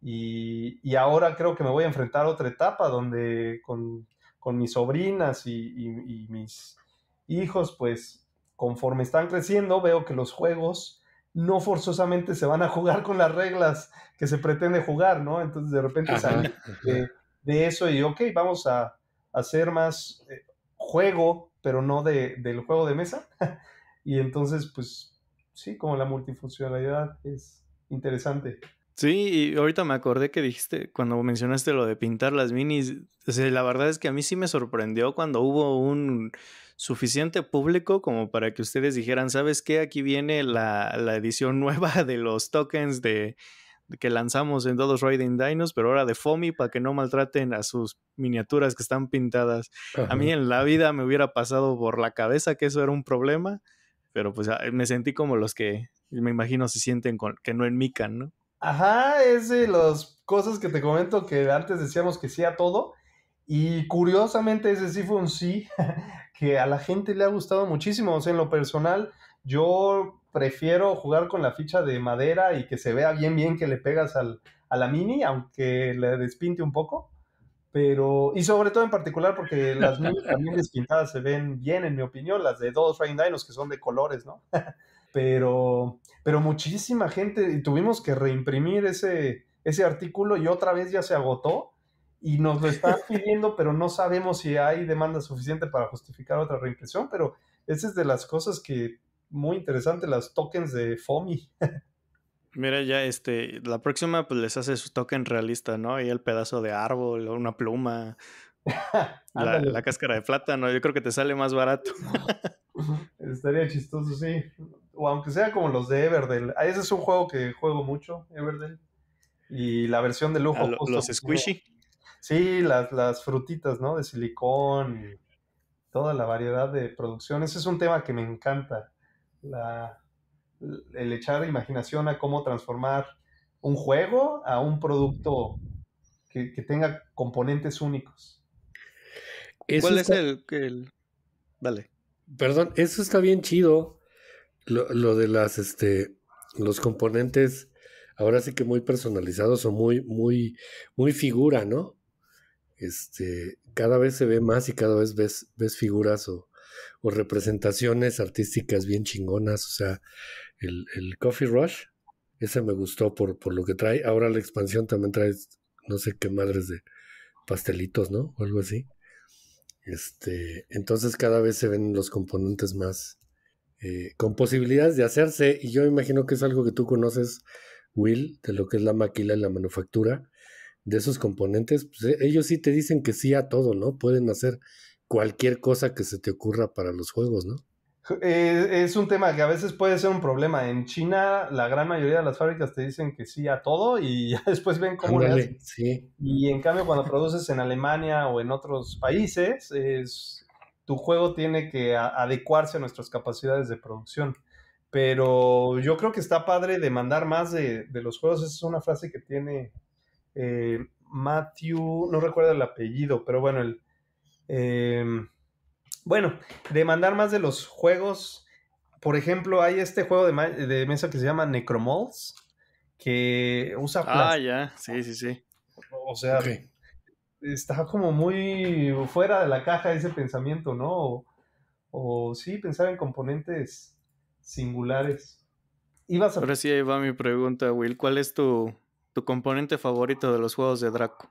Y, y ahora creo que me voy a enfrentar a otra etapa donde con, con mis sobrinas y, y mis hijos, pues conforme están creciendo, veo que los juegos no forzosamente se van a jugar con las reglas que se pretende jugar, ¿no? Entonces de repente salir de, eso y, ok, vamos a, hacer más eh, juego, pero no del juego de mesa. y entonces, pues sí, como la multifuncionalidad es interesante. Sí, y ahorita me acordé que dijiste, cuando mencionaste lo de pintar las minis, la verdad es que a mí sí me sorprendió cuando hubo un suficiente público como para que ustedes dijeran, ¿sabes qué? Aquí viene la, edición nueva de los tokens de, que lanzamos en todos Riding Dinos, pero ahora de FOMI para que no maltraten a sus miniaturas que están pintadas. A mí en la vida me hubiera pasado por la cabeza que eso era un problema, pero pues me sentí como los que me imagino se sienten con, que no enmican, ¿no? Ajá, es de las cosas que te comento que antes decíamos que sí a todo y curiosamente ese sí fue un sí que a la gente le ha gustado muchísimo. O sea, en lo personal, yo prefiero jugar con la ficha de madera y que se vea bien bien que le pegas al, a la mini, aunque le despinte un poco. Pero, y sobre todo en particular porque las mini también despintadas se ven bien, en mi opinión, las de dos Rain Dinos que son de colores, ¿no? pero, pero muchísima gente, y tuvimos que reimprimir ese, ese artículo y otra vez ya se agotó y nos lo están pidiendo, pero no sabemos si hay demanda suficiente para justificar otra reimpresión, pero esa es de las cosas que muy interesante, las tokens de FOMI. Mira, ya este, la próxima pues les hace su token realista, ¿no? Y el pedazo de árbol, una pluma, la, cáscara de plátano, yo creo que te sale más barato. Estaría chistoso, sí. O aunque sea como los de Everdell. Ah, ese es un juego que juego mucho, Everdell. Y la versión de lujo. Ah, los Squishy. Sí, las, las frutitas, ¿no? De silicón, toda la variedad de producciones. es un tema que me encanta, la, el echar imaginación a cómo transformar un juego a un producto que, tenga componentes únicos. ¿Cuál es el, el, Dale. Perdón, eso está bien chido. Lo, de las, este, los componentes, ahora sí que muy personalizados o muy, muy, muy figura, ¿no? este, cada vez se ve más y cada vez ves, ves figuras o, representaciones artísticas bien chingonas. O sea, el, Coffee Rush, ese me gustó por, por lo que trae. Ahora la expansión también trae no sé qué madres de pastelitos, ¿no? O algo así. Este, entonces cada vez se ven los componentes más eh, con posibilidades de hacerse. Y yo imagino que es algo que tú conoces, Will, de lo que es la maquila y la manufactura de esos componentes, pues, e, ellos sí te dicen que sí a todo, ¿no? Pueden hacer cualquier cosa que se te ocurra para los juegos, ¿no? Eh, es un tema que a veces puede ser un problema. En China, la gran mayoría de las fábricas te dicen que sí a todo y después ven cómo hacen. Y en cambio, cuando produces en Alemania o en otros países, es, tu juego tiene que adecuarse a nuestras capacidades de producción. Pero yo creo que está padre demandar más de, de los juegos. Esa es una frase que tiene eh, Matthew, no recuerdo el apellido, pero bueno, el, eh, bueno, demandar más de los juegos. Por ejemplo, hay este juego de, mesa que se llama Necromalls que usa... Ah, ya, sí, sí, sí. O sea, está como muy fuera de la caja ese pensamiento, ¿no? O, sí, pensar en componentes singulares. a... Ahora sí, ahí va mi pregunta, Will. ¿Cuál es tu, tu componente favorito de los juegos de Draco?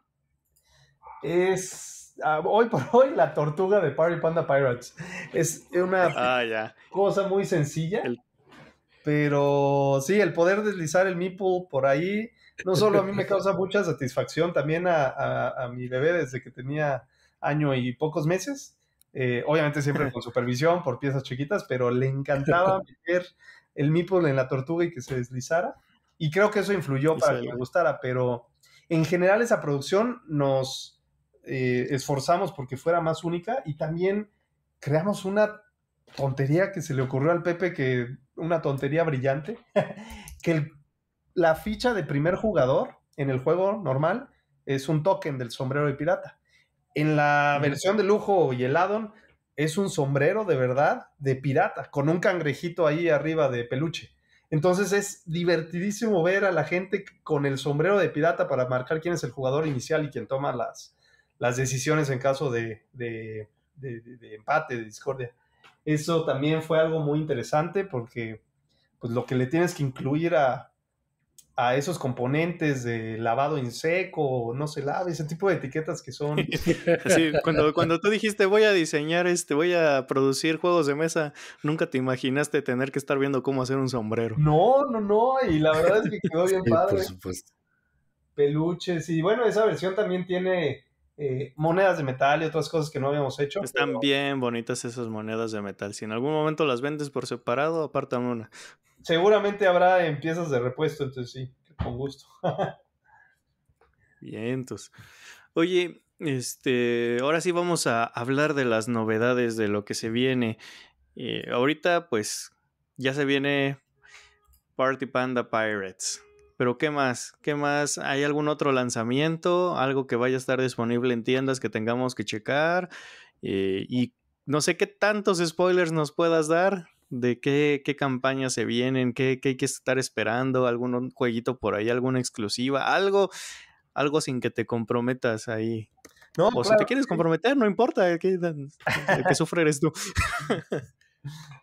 Es ah, hoy por hoy la tortuga de Party Panda Pirates. Es una ah, cosa muy sencilla. Pero sí, el poder deslizar el meeple por ahí, no solo a mí me causa mucha satisfacción, también a, mi bebé desde que tenía año y pocos meses. Eh, obviamente siempre con supervisión por piezas chiquitas, pero le encantaba ver el meeple en la tortuga y que se deslizara. Y creo que eso influyó para que me gustara, pero en general esa producción nos eh, esforzamos porque fuera más única y también creamos una tontería que se le ocurrió al Pepe, que una tontería brillante, que la ficha de primer jugador en el juego normal es un token del sombrero de pirata. En la versión de lujo y el addon es un sombrero de verdad de pirata, con un cangrejito ahí arriba de peluche. Entonces es divertidísimo ver a la gente con el sombrero de pirata para marcar quién es el jugador inicial y quién toma las, las decisiones en caso de, de, empate, de discordia. Eso también fue algo muy interesante porque pues, lo que le tienes que incluir a, a esos componentes de lavado en seco, no se lave, ese tipo de etiquetas que son. cuando, tú dijiste voy a diseñar este, voy a producir juegos de mesa, nunca te imaginaste tener que estar viendo cómo hacer un sombrero. No, no, no, y la verdad es que quedó bien padre. Por supuesto. Peluches, y bueno, esa versión también tiene eh, monedas de metal y otras cosas que no habíamos hecho. Están bien bonitas esas monedas de metal. Si en algún momento las vendes por separado, apártame una seguramente habrá en piezas de repuesto, entonces sí, con gusto. Bien, entonces. Oye, este, ahora sí vamos a hablar de las novedades de lo que se viene. Eh, ahorita, pues, ya se viene Party Panda Pirates. Pero ¿qué más? ¿Qué más? ¿Hay algún otro lanzamiento? ¿Algo que vaya a estar disponible en tiendas que tengamos que checar? Eh, y no sé qué tantos spoilers nos puedas dar de qué, qué campañas se vienen, qué, qué hay que estar esperando, algún jueguito por ahí, alguna exclusiva, algo, algo sin que te comprometas ahí. No, o si te quieres comprometer, no importa, el que, sufre eres tú.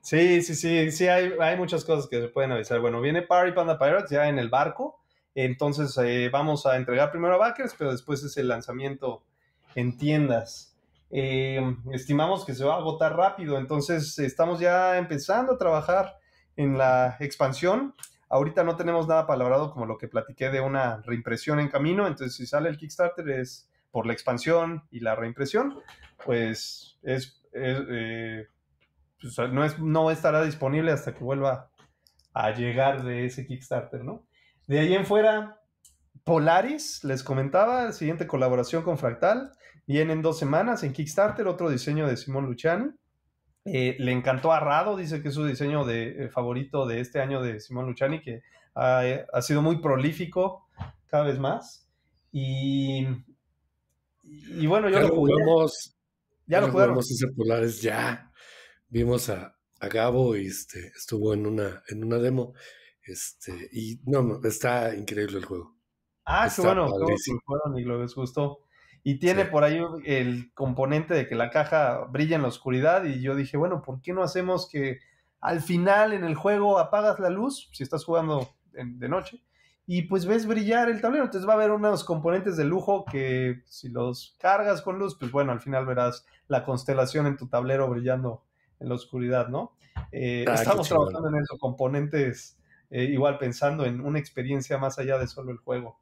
sí, sí, sí, sí, hay, muchas cosas que se pueden avisar. Bueno, viene Party Panda Pirates ya en el barco, entonces eh, vamos a entregar primero a backers, pero después es el lanzamiento en tiendas. Eh, estimamos que se va a agotar rápido, entonces estamos ya empezando a trabajar en la expansión. Ahorita no tenemos nada palabrado como lo que platiqué de una reimpresión en camino, entonces si sale el Kickstarter es por la expansión y la reimpresión, pues es, eh, pues, no, no estará disponible hasta que vuelva a llegar de ese Kickstarter, ¿no? De ahí en fuera, Polaris, les comentaba, siguiente colaboración con Fractal. Vienen dos semanas en Kickstarter, otro diseño de Simón Luciani. Eh, le encantó a Rado, dice que es su diseño de, eh, favorito de este año de Simón Luchani que ha, sido muy prolífico cada vez más. Y, bueno, yo ya lo, lo jugamos. Ya, lo Jugamos ya. Vimos a, a Gabo y este, estuvo en una, en una demo. Este, y no, está increíble el juego. Ah, está qué bueno, y lo les gustó. Y tiene por ahí el componente de que la caja brilla en la oscuridad y yo dije, bueno, ¿por qué no hacemos que al final en el juego apagas la luz si estás jugando de noche? y pues ves brillar el tablero. Entonces va a haber unos componentes de lujo que si los cargas con luz, pues bueno, al final verás la constelación en tu tablero brillando en la oscuridad, ¿no? Eh, ah, estamos trabajando en esos componentes, eh, igual pensando en una experiencia más allá de solo el juego.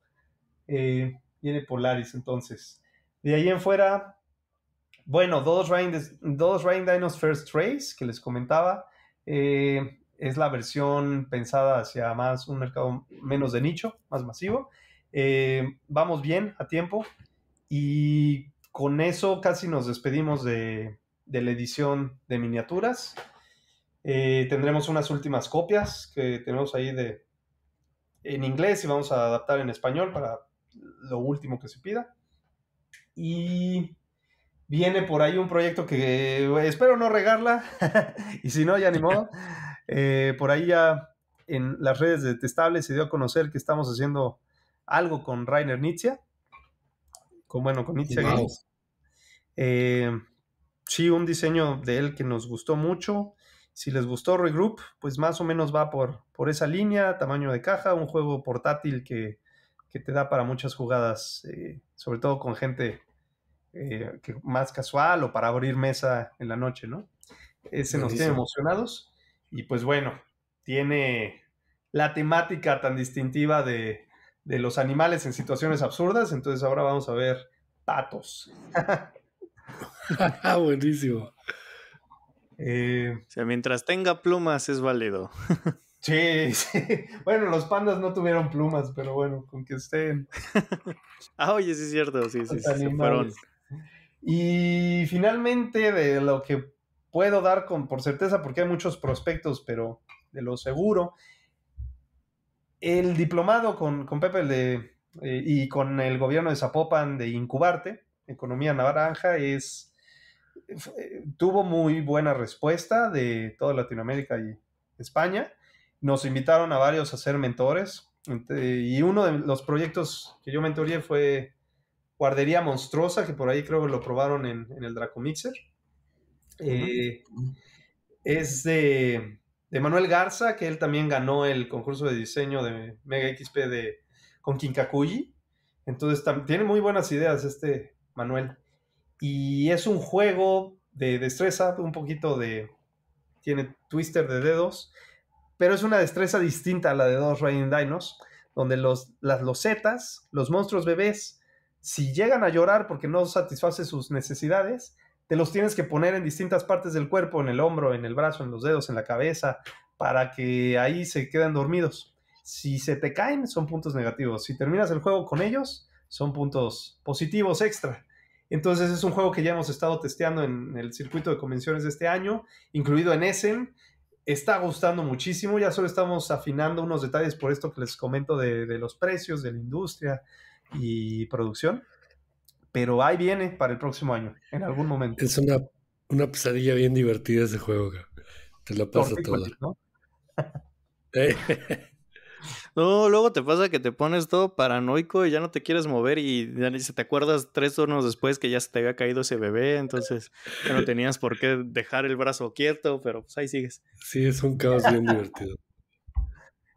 Eh, viene Polaris entonces. De ahí en fuera, bueno, Dos Rain, Dos Dinos First Race, que les comentaba, eh, es la versión pensada hacia más un mercado menos de nicho, más masivo. Eh, vamos bien a tiempo y con eso casi nos despedimos de, la edición de miniaturas. Eh, tendremos unas últimas copias que tenemos ahí de en inglés y vamos a adaptar en español para lo último que se pida y viene por ahí un proyecto que espero no regarla, y si no, ya ni eh, por ahí ya en las redes de Testable se dio a conocer que estamos haciendo algo con Rainer Nietzsche, con, bueno, con Nietzsche Games. Eh, sí, un diseño de él que nos gustó mucho. Si les gustó Regroup, pues más o menos va por, por esa línea, tamaño de caja, un juego portátil que que te da para muchas jugadas, eh, sobre todo con gente eh, más casual o para abrir mesa en la noche, ¿no? Ese nos tiene emocionados y pues bueno, tiene la temática tan distintiva de, los animales en situaciones absurdas, entonces ahora vamos a ver patos. Buenísimo. Eh, o sea, mientras tenga plumas es válido. Sí, Bueno, los pandas no tuvieron plumas, pero bueno, con que estén. ah, oye, sí es cierto, sí, sí, Y finalmente, de lo que puedo dar con, por certeza, porque hay muchos prospectos, pero de lo seguro, el diplomado con, con Pepe de, eh, y con el gobierno de Zapopan de Incubarte, Economía Naranja, es, tuvo muy buena respuesta de toda Latinoamérica y España nos invitaron a varios a ser mentores y uno de los proyectos que yo mentorí fue Guardería Monstruosa, que por ahí creo que lo probaron en, el Draco eh, es de, Manuel Garza, que él también ganó el concurso de diseño de Mega XP de, con Kinkakuyi. Entonces tiene muy buenas ideas este Manuel. Y es un juego de destreza, un poquito de... Tiene twister de dedos pero es una destreza distinta a la de dos Raining Dinos, donde los, las losetas, los monstruos bebés, si llegan a llorar porque no satisface sus necesidades, te los tienes que poner en distintas partes del cuerpo, en el hombro, en el brazo, en los dedos, en la cabeza, para que ahí se queden dormidos. Si se te caen, son puntos negativos. Si terminas el juego con ellos, son puntos positivos extra. Entonces es un juego que ya hemos estado testeando en el circuito de convenciones de este año, incluido en Essen, está gustando muchísimo, ya solo estamos afinando unos detalles por esto que les comento de, los precios, de la industria y producción, pero ahí viene para el próximo año, en algún momento. Es una, pesadilla bien divertida ese juego, te la paso todo No, luego te pasa que te pones todo paranoico y ya no te quieres mover y se te acuerdas tres turnos después que ya se te había caído ese bebé, entonces no tenías por qué dejar el brazo quieto, pero pues ahí sigues. Sí, es un caos bien divertido.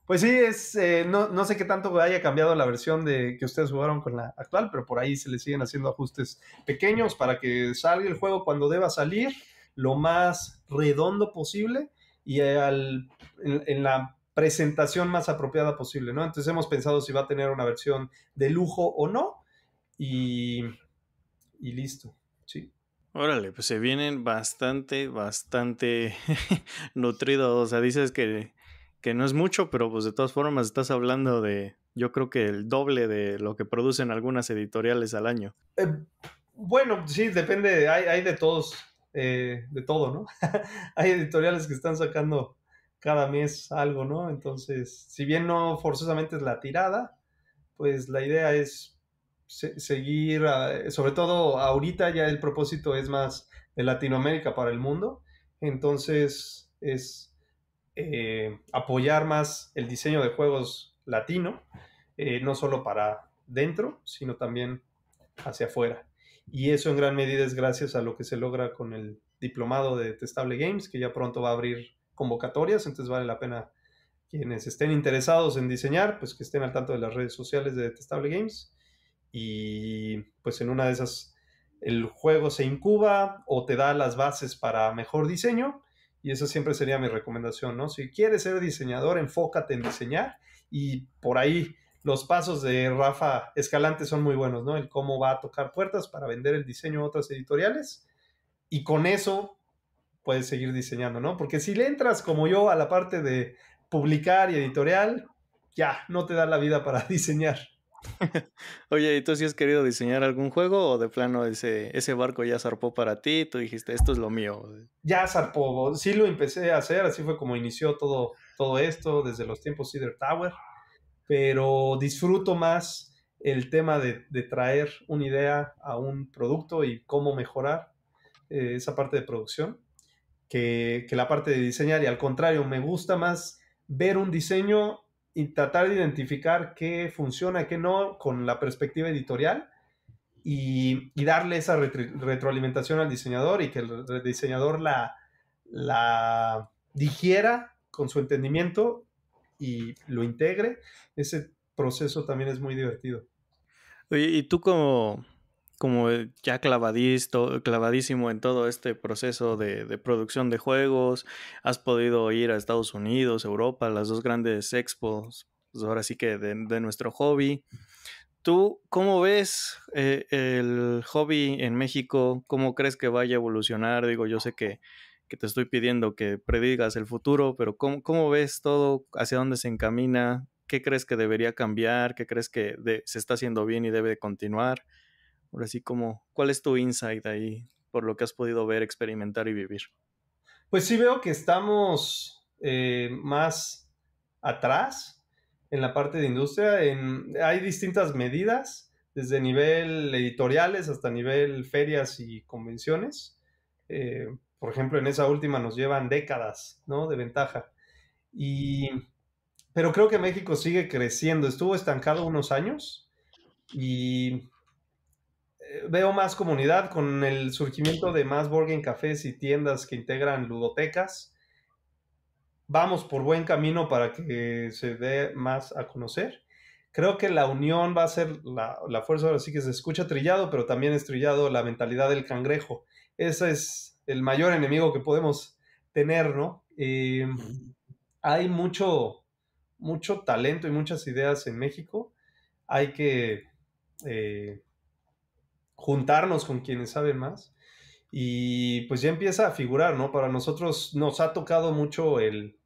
Pues sí, es, eh, no, no, sé qué tanto haya cambiado la versión de que ustedes jugaron con la actual, pero por ahí se le siguen haciendo ajustes pequeños para que salga el juego cuando deba salir, lo más redondo posible. Y al, en la presentación más apropiada posible, ¿no? Entonces hemos pensado si va a tener una versión de lujo o no y, y listo, sí. Órale, pues se vienen bastante, bastante nutridos, o sea, dices que, que no es mucho, pero pues de todas formas estás hablando de, yo creo que el doble de lo que producen algunas editoriales al año. Eh, bueno, sí, depende, hay, de todos, eh, de todo, ¿no? hay editoriales que están sacando cada mes algo, ¿no? Entonces, si bien no forzosamente es la tirada, pues la idea es seguir, eh, sobre todo ahorita ya el propósito es más de Latinoamérica para el mundo, entonces es eh, apoyar más el diseño de juegos latino, eh, no solo para dentro, sino también hacia afuera. Y eso en gran medida es gracias a lo que se logra con el diplomado de Testable Games, que ya pronto va a abrir convocatorias, entonces vale la pena quienes estén interesados en diseñar, pues que estén al tanto de las redes sociales de Testable Games. Y pues en una de esas, el juego se incuba o te da las bases para mejor diseño. Y esa siempre sería mi recomendación, ¿no? Si quieres ser diseñador, enfócate en diseñar. Y por ahí los pasos de Rafa Escalante son muy buenos, ¿no? El cómo va a tocar puertas para vender el diseño a otras editoriales. Y con eso puedes seguir diseñando, ¿no? Porque si le entras como yo a la parte de publicar y editorial, ya, no te da la vida para diseñar. Oye, ¿y tú si sí has querido diseñar algún juego o de plano ese, ese barco ya zarpó para ti? Tú dijiste, esto es lo mío. Ya zarpó, sí lo empecé a hacer, así fue como inició todo, todo esto desde los tiempos Cedar Tower, pero disfruto más el tema de, traer una idea a un producto y cómo mejorar eh, esa parte de producción que, la parte de diseñar y al contrario, me gusta más ver un diseño y tratar de identificar qué funciona qué no con la perspectiva editorial y, darle esa retroalimentación al diseñador y que el, diseñador la, la, digiera con su entendimiento y lo integre. Ese proceso también es muy divertido. Oye, y tú cómo...? como eh, ya clavadisto, clavadísimo en todo este proceso de, producción de juegos, has podido ir a Estados Unidos, Europa, las dos grandes expos, pues, ahora sí que de, nuestro hobby. ¿Tú cómo ves eh, el hobby en México? ¿Cómo crees que vaya a evolucionar? Digo, yo sé que, te estoy pidiendo que predigas el futuro, pero ¿cómo, ves todo? ¿Hacia dónde se encamina? ¿Qué crees que debería cambiar? ¿Qué crees que se está haciendo bien y debe continuar? Ahora sí, como, ¿cuál es tu insight ahí por lo que has podido ver, experimentar y vivir? Pues sí veo que estamos eh, más atrás en la parte de industria. En, hay distintas medidas, desde nivel editoriales hasta nivel ferias y convenciones. Eh, por ejemplo, en esa última nos llevan décadas ¿no? de ventaja. Y, pero creo que México sigue creciendo. Estuvo estancado unos años y eh, veo más comunidad con el surgimiento de más Borgen cafés y tiendas que integran ludotecas. Vamos por buen camino para que se dé más a conocer. Creo que la unión va a ser la, la fuerza, ahora sí que se escucha trillado, pero también es trillado la mentalidad del cangrejo. Ese es el mayor enemigo que podemos tener, ¿no? Em, hay mucho, mucho talento y muchas ideas en México. Hay que eh, juntarnos con quienes saben más y pues ya empieza a figurar, ¿no? Para nosotros nos ha tocado mucho el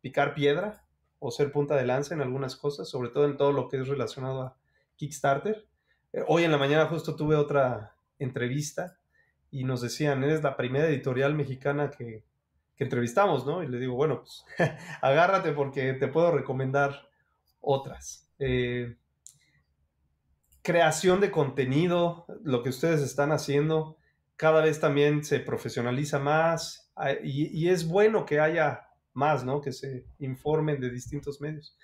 picar piedra o ser punta de lanza en algunas cosas, sobre todo en todo lo que es relacionado a Kickstarter. Eh, hoy en la mañana justo tuve otra entrevista y nos decían, eres la primera editorial mexicana que, entrevistamos, ¿no? Y le digo, bueno, pues agárrate porque te puedo recomendar otras. Eh, creación de contenido, lo que ustedes están haciendo, cada vez también se profesionaliza más y, es bueno que haya más, ¿no? Que se informen de distintos medios.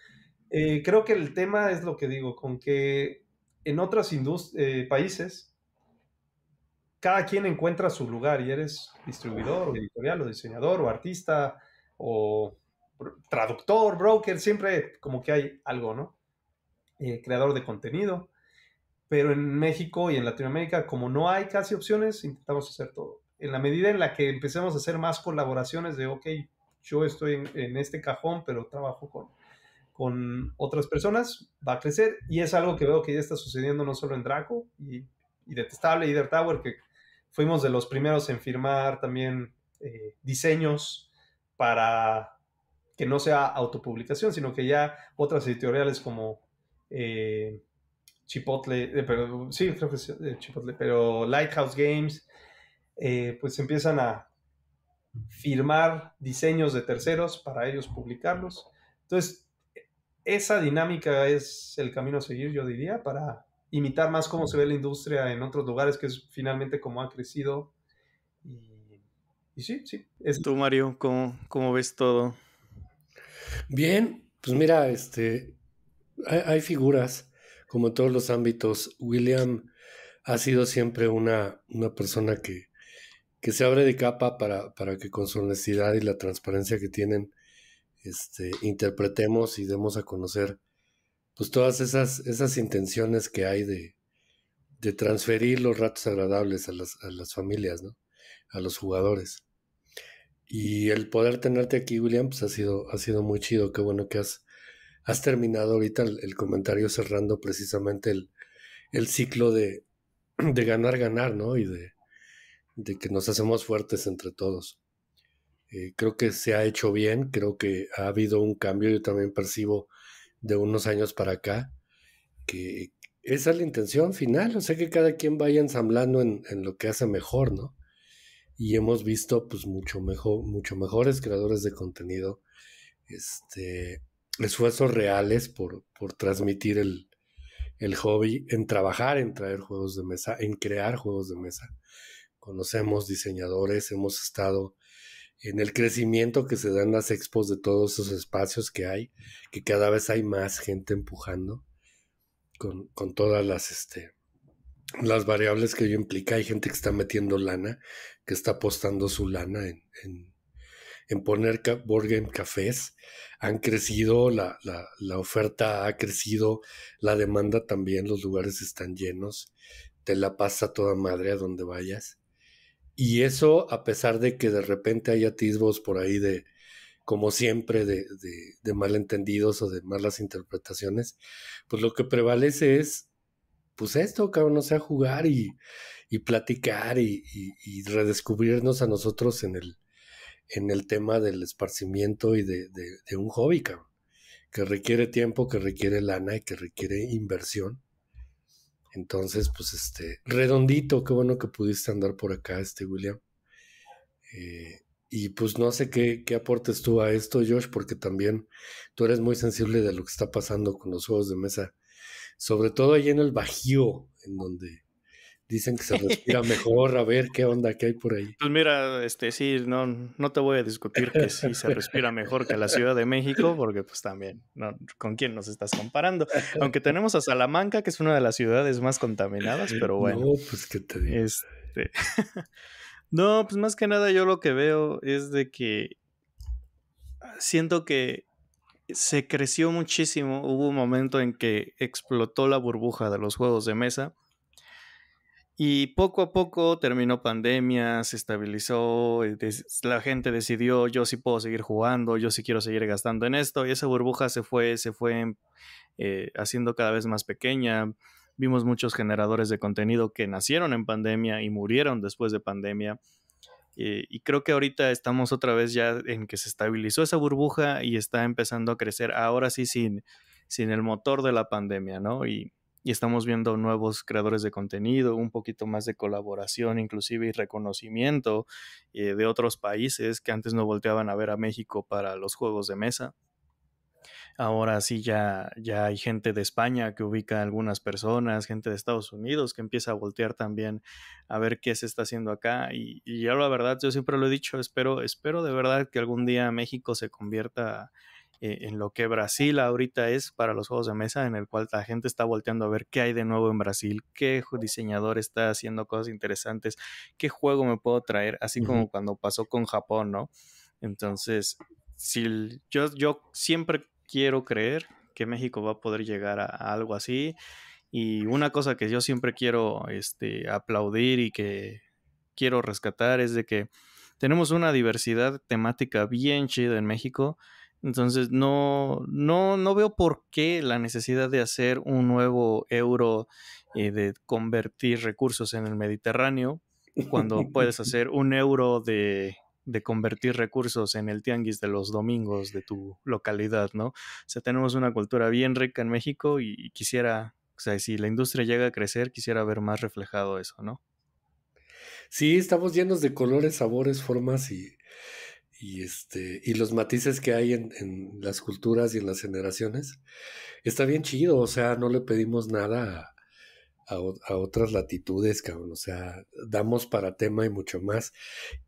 Eh, creo que el tema es lo que digo, con que en otros eh, países cada quien encuentra su lugar y eres distribuidor o editorial o diseñador o artista o traductor, broker, siempre como que hay algo, ¿no? Eh, creador de contenido pero en México y en Latinoamérica, como no hay casi opciones, intentamos hacer todo. En la medida en la que empecemos a hacer más colaboraciones de, ok, yo estoy en, este cajón, pero trabajo con, con otras personas, va a crecer y es algo que veo que ya está sucediendo no solo en Draco y, y Detestable y Dirt Tower, que fuimos de los primeros en firmar también eh, diseños para que no sea autopublicación, sino que ya otras editoriales como eh, Chipotle, eh, pero, sí, creo que eh, Chipotle, pero Lighthouse Games, eh, pues empiezan a firmar diseños de terceros para ellos publicarlos. Entonces, esa dinámica es el camino a seguir, yo diría, para imitar más cómo se ve la industria en otros lugares, que es finalmente cómo ha crecido. Y, sí, sí. Tú, Mario, ¿cómo, ves todo? Bien, pues mira, este, hay figuras como en todos los ámbitos, William ha sido siempre una, una persona que, que se abre de capa para, para que con su honestidad y la transparencia que tienen este, interpretemos y demos a conocer pues todas esas, esas intenciones que hay de, transferir los ratos agradables a las, a las familias, ¿no? a los jugadores. Y el poder tenerte aquí, William, pues, ha sido, ha sido muy chido. Qué bueno que has has terminado ahorita el, comentario cerrando precisamente el, ciclo de, ganar, ganar, ¿no? Y de, que nos hacemos fuertes entre todos. Eh, creo que se ha hecho bien, creo que ha habido un cambio, yo también percibo de unos años para acá, que esa es la intención final, o sea que cada quien vaya ensamblando en, lo que hace mejor, ¿no? Y hemos visto pues mucho mejor, mucho mejores creadores de contenido, este, esfuerzos reales por, por transmitir el, hobby, en trabajar, en traer juegos de mesa, en crear juegos de mesa. Conocemos diseñadores, hemos estado en el crecimiento que se dan las expos de todos esos espacios que hay, que cada vez hay más gente empujando con, todas las, este, las variables que ello implica. Hay gente que está metiendo lana, que está apostando su lana en, en poner board game cafés. Han crecido, la, oferta ha crecido, la demanda también, los lugares están llenos. Te la pasa toda madre a donde vayas. Y eso, a pesar de que de repente hay atisbos por ahí de, como siempre, de, malentendidos o de malas interpretaciones, pues lo que prevalece es, pues esto, cabrón, o sea, jugar y, platicar y, redescubrirnos a nosotros en el, en el tema del esparcimiento y de, un hobby, que requiere tiempo, que requiere lana y que requiere inversión. Entonces, pues este, redondito, qué bueno que pudiste andar por acá, este William. Eh, y pues no sé qué, qué, aportes tú a esto, Josh, porque también tú eres muy sensible de lo que está pasando con los juegos de mesa, sobre todo ahí en el Bajío, en donde dicen que se respira mejor, a ver qué onda que hay por ahí. Pues mira, este sí, no, no te voy a discutir que sí se respira mejor que la Ciudad de México, porque pues también, no, ¿con quién nos estás comparando? Aunque tenemos a Salamanca, que es una de las ciudades más contaminadas, pero bueno. No, pues qué te digo. Este, no, pues más que nada yo lo que veo es de que siento que se creció muchísimo, hubo un momento en que explotó la burbuja de los juegos de mesa y poco a poco terminó pandemia, se estabilizó, eh, la gente decidió, yo sí puedo seguir jugando, yo sí quiero seguir gastando en esto, y esa burbuja se fue, se fue eh, haciendo cada vez más pequeña. Vimos muchos generadores de contenido que nacieron en pandemia y murieron después de pandemia. Eh, y creo que ahorita estamos otra vez ya en que se estabilizó esa burbuja y está empezando a crecer ahora sí sin, sin el motor de la pandemia, ¿no? Y, y estamos viendo nuevos creadores de contenido, un poquito más de colaboración inclusive y reconocimiento eh, de otros países que antes no volteaban a ver a México para los juegos de mesa. Ahora sí ya, ya hay gente de España que ubica a algunas personas, gente de Estados Unidos que empieza a voltear también a ver qué se está haciendo acá. Y, y ya la verdad, yo siempre lo he dicho, espero, espero de verdad que algún día México se convierta eh, en lo que Brasil ahorita es para los juegos de mesa, en el cual la gente está volteando a ver qué hay de nuevo en Brasil, qué diseñador está haciendo cosas interesantes, qué juego me puedo traer, así como cuando pasó con Japón, ¿no? Entonces, si yo, yo siempre quiero creer que México va a poder llegar a, algo así. Y una cosa que yo siempre quiero este, aplaudir y que quiero rescatar es de que tenemos una diversidad temática bien chida en México entonces no, no, no veo por qué la necesidad de hacer un nuevo euro y eh, de convertir recursos en el Mediterráneo cuando puedes hacer un euro de, de convertir recursos en el tianguis de los domingos de tu localidad, ¿no? O sea, tenemos una cultura bien rica en México y quisiera, o sea, si la industria llega a crecer, quisiera ver más reflejado eso, ¿no? Sí, estamos llenos de colores, sabores, formas y, y, este, y los matices que hay en, las culturas y en las generaciones, está bien chido, o sea, no le pedimos nada a, otras latitudes, cabrón, o sea, damos para tema y mucho más.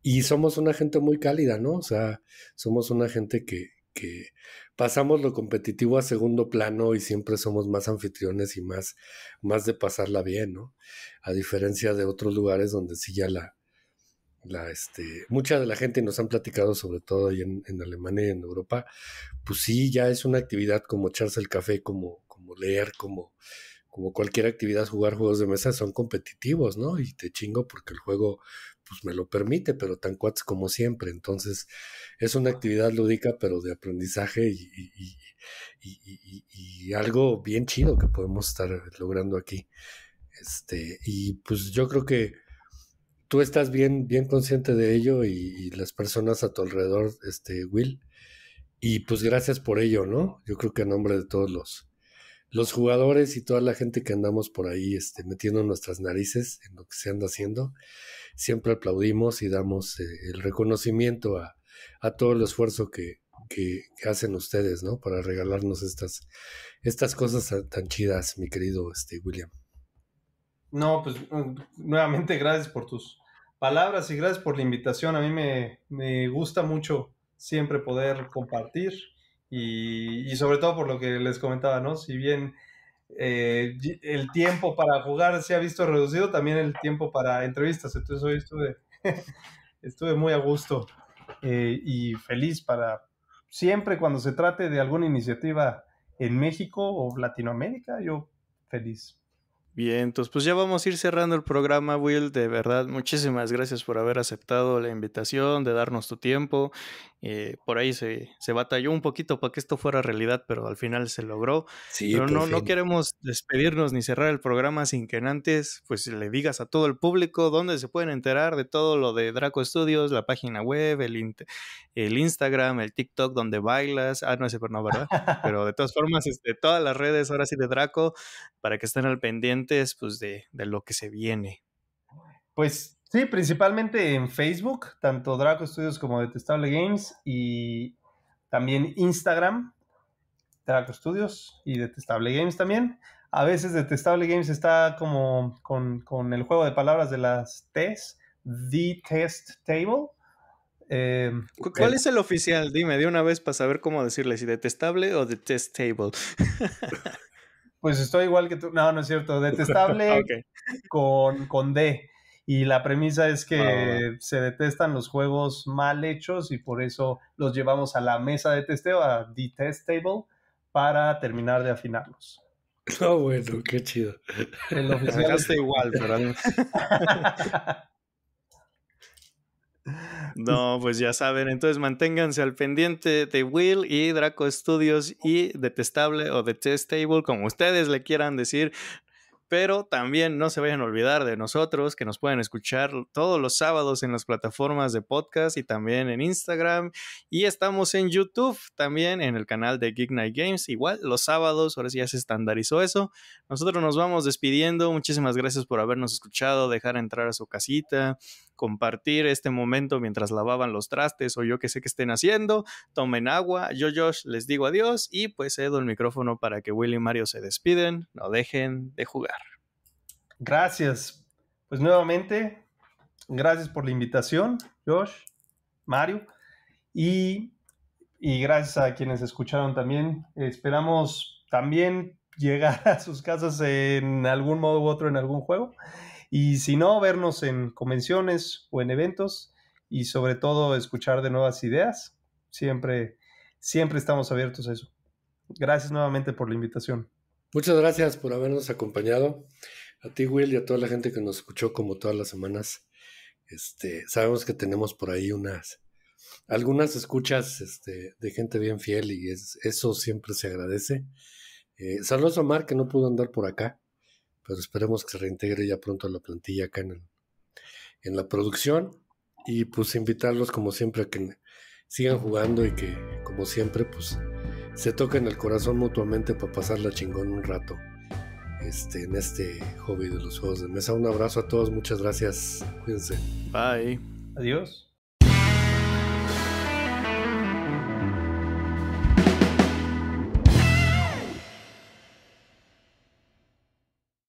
Y somos una gente muy cálida, ¿no? O sea, somos una gente que, que pasamos lo competitivo a segundo plano y siempre somos más anfitriones y más, más de pasarla bien, ¿no? A diferencia de otros lugares donde sí ya la este, mucha de la gente nos han platicado, sobre todo ahí en, Alemania y en Europa, pues sí, ya es una actividad como echarse el café, como, como leer, como, como cualquier actividad, jugar juegos de mesa, son competitivos, ¿no? Y te chingo porque el juego pues me lo permite, pero tan cuats como siempre. Entonces, es una actividad lúdica, pero de aprendizaje y, algo bien chido que podemos estar logrando aquí. Este, y pues yo creo que tú estás bien, bien consciente de ello y, las personas a tu alrededor, este, Will. Y pues gracias por ello, ¿no? Yo creo que en nombre de todos los, los jugadores y toda la gente que andamos por ahí este, metiendo nuestras narices en lo que se anda haciendo, siempre aplaudimos y damos eh, el reconocimiento a, todo el esfuerzo que, que, que, hacen ustedes, ¿no? Para regalarnos estas, estas cosas tan chidas, mi querido este, William. No, pues mm, nuevamente gracias por tus palabras y gracias por la invitación. A mí me, gusta mucho siempre poder compartir y, sobre todo por lo que les comentaba, ¿no? Si bien eh, el tiempo para jugar se ha visto reducido, también el tiempo para entrevistas. Entonces hoy estuve, estuve muy a gusto eh, y feliz para siempre cuando se trate de alguna iniciativa en México o Latinoamérica, yo feliz. Bien, entonces pues ya vamos a ir cerrando el programa, Will. De verdad, muchísimas gracias por haber aceptado la invitación, de darnos tu tiempo eh, por ahí se, batalló un poquito para que esto fuera realidad, pero al final se logró. pero no, no queremos despedirnos ni cerrar el programa sin que antes pues le digas a todo el público dónde se pueden enterar de todo lo de Draco Studios, la página web, el, Instagram, el TikTok donde bailas. Ah, no sé, pero no, ¿verdad? pero de todas formas, este, todas las redes ahora sí de Draco para que estén al pendientes pues de, de lo que se viene. Pues Sí, principalmente en Facebook, tanto Draco Studios como Detestable Games y también Instagram, Draco Studios y Detestable Games también. A veces Detestable Games está como con, el juego de palabras de las T's, The Test Table. Eh, ¿Cuál es el oficial? Dime de una vez para saber cómo decirle, si detestable o The Test Table. pues estoy igual que tú. No, no es cierto. Detestable con, con D y la premisa es que ah. se detestan los juegos mal hechos y por eso los llevamos a la mesa de testeo, a the test table, para terminar de afinarlos. No, ah, bueno, qué chido. El oficial está igual, pero... No, pues ya saben, entonces manténganse al pendiente de Will y Draco Studios y Detestable o The Test Table, como ustedes le quieran decir. Pero también no se vayan a olvidar de nosotros, que nos pueden escuchar todos los sábados en las plataformas de podcast y también en Instagram. Y estamos en YouTube, también en el canal de Geek Night Games. Igual los sábados, ahora sí ya se estandarizó eso. Nosotros nos vamos despidiendo. Muchísimas gracias por habernos escuchado, dejar entrar a su casita compartir este momento mientras lavaban los trastes o yo que sé que estén haciendo. Tomen agua. Yo, Josh, les digo adiós y pues cedo el micrófono para que Will y Mario se despiden. No dejen de jugar. Gracias. Pues nuevamente, gracias por la invitación, Josh, Mario, y, y gracias a quienes escucharon también. Esperamos también llegar a sus casas en algún modo u otro en algún juego. Y si no, vernos en convenciones o en eventos y sobre todo escuchar de nuevas ideas. Siempre, siempre estamos abiertos a eso. Gracias nuevamente por la invitación. Muchas gracias por habernos acompañado. A ti, Will, y a toda la gente que nos escuchó como todas las semanas. Este, sabemos que tenemos por ahí unas algunas escuchas este, de gente bien fiel y eso siempre se agradece. Eh, saludos a Mar que no pudo andar por acá, pero esperemos que se reintegre ya pronto a la plantilla acá en, en la producción y pues invitarlos como siempre a que sigan jugando y que como siempre pues se toquen el corazón mutuamente para pasarla chingón un rato. Este, en este hobby de los juegos de mesa. Un abrazo a todos, muchas gracias. Cuídense. Bye. Adiós.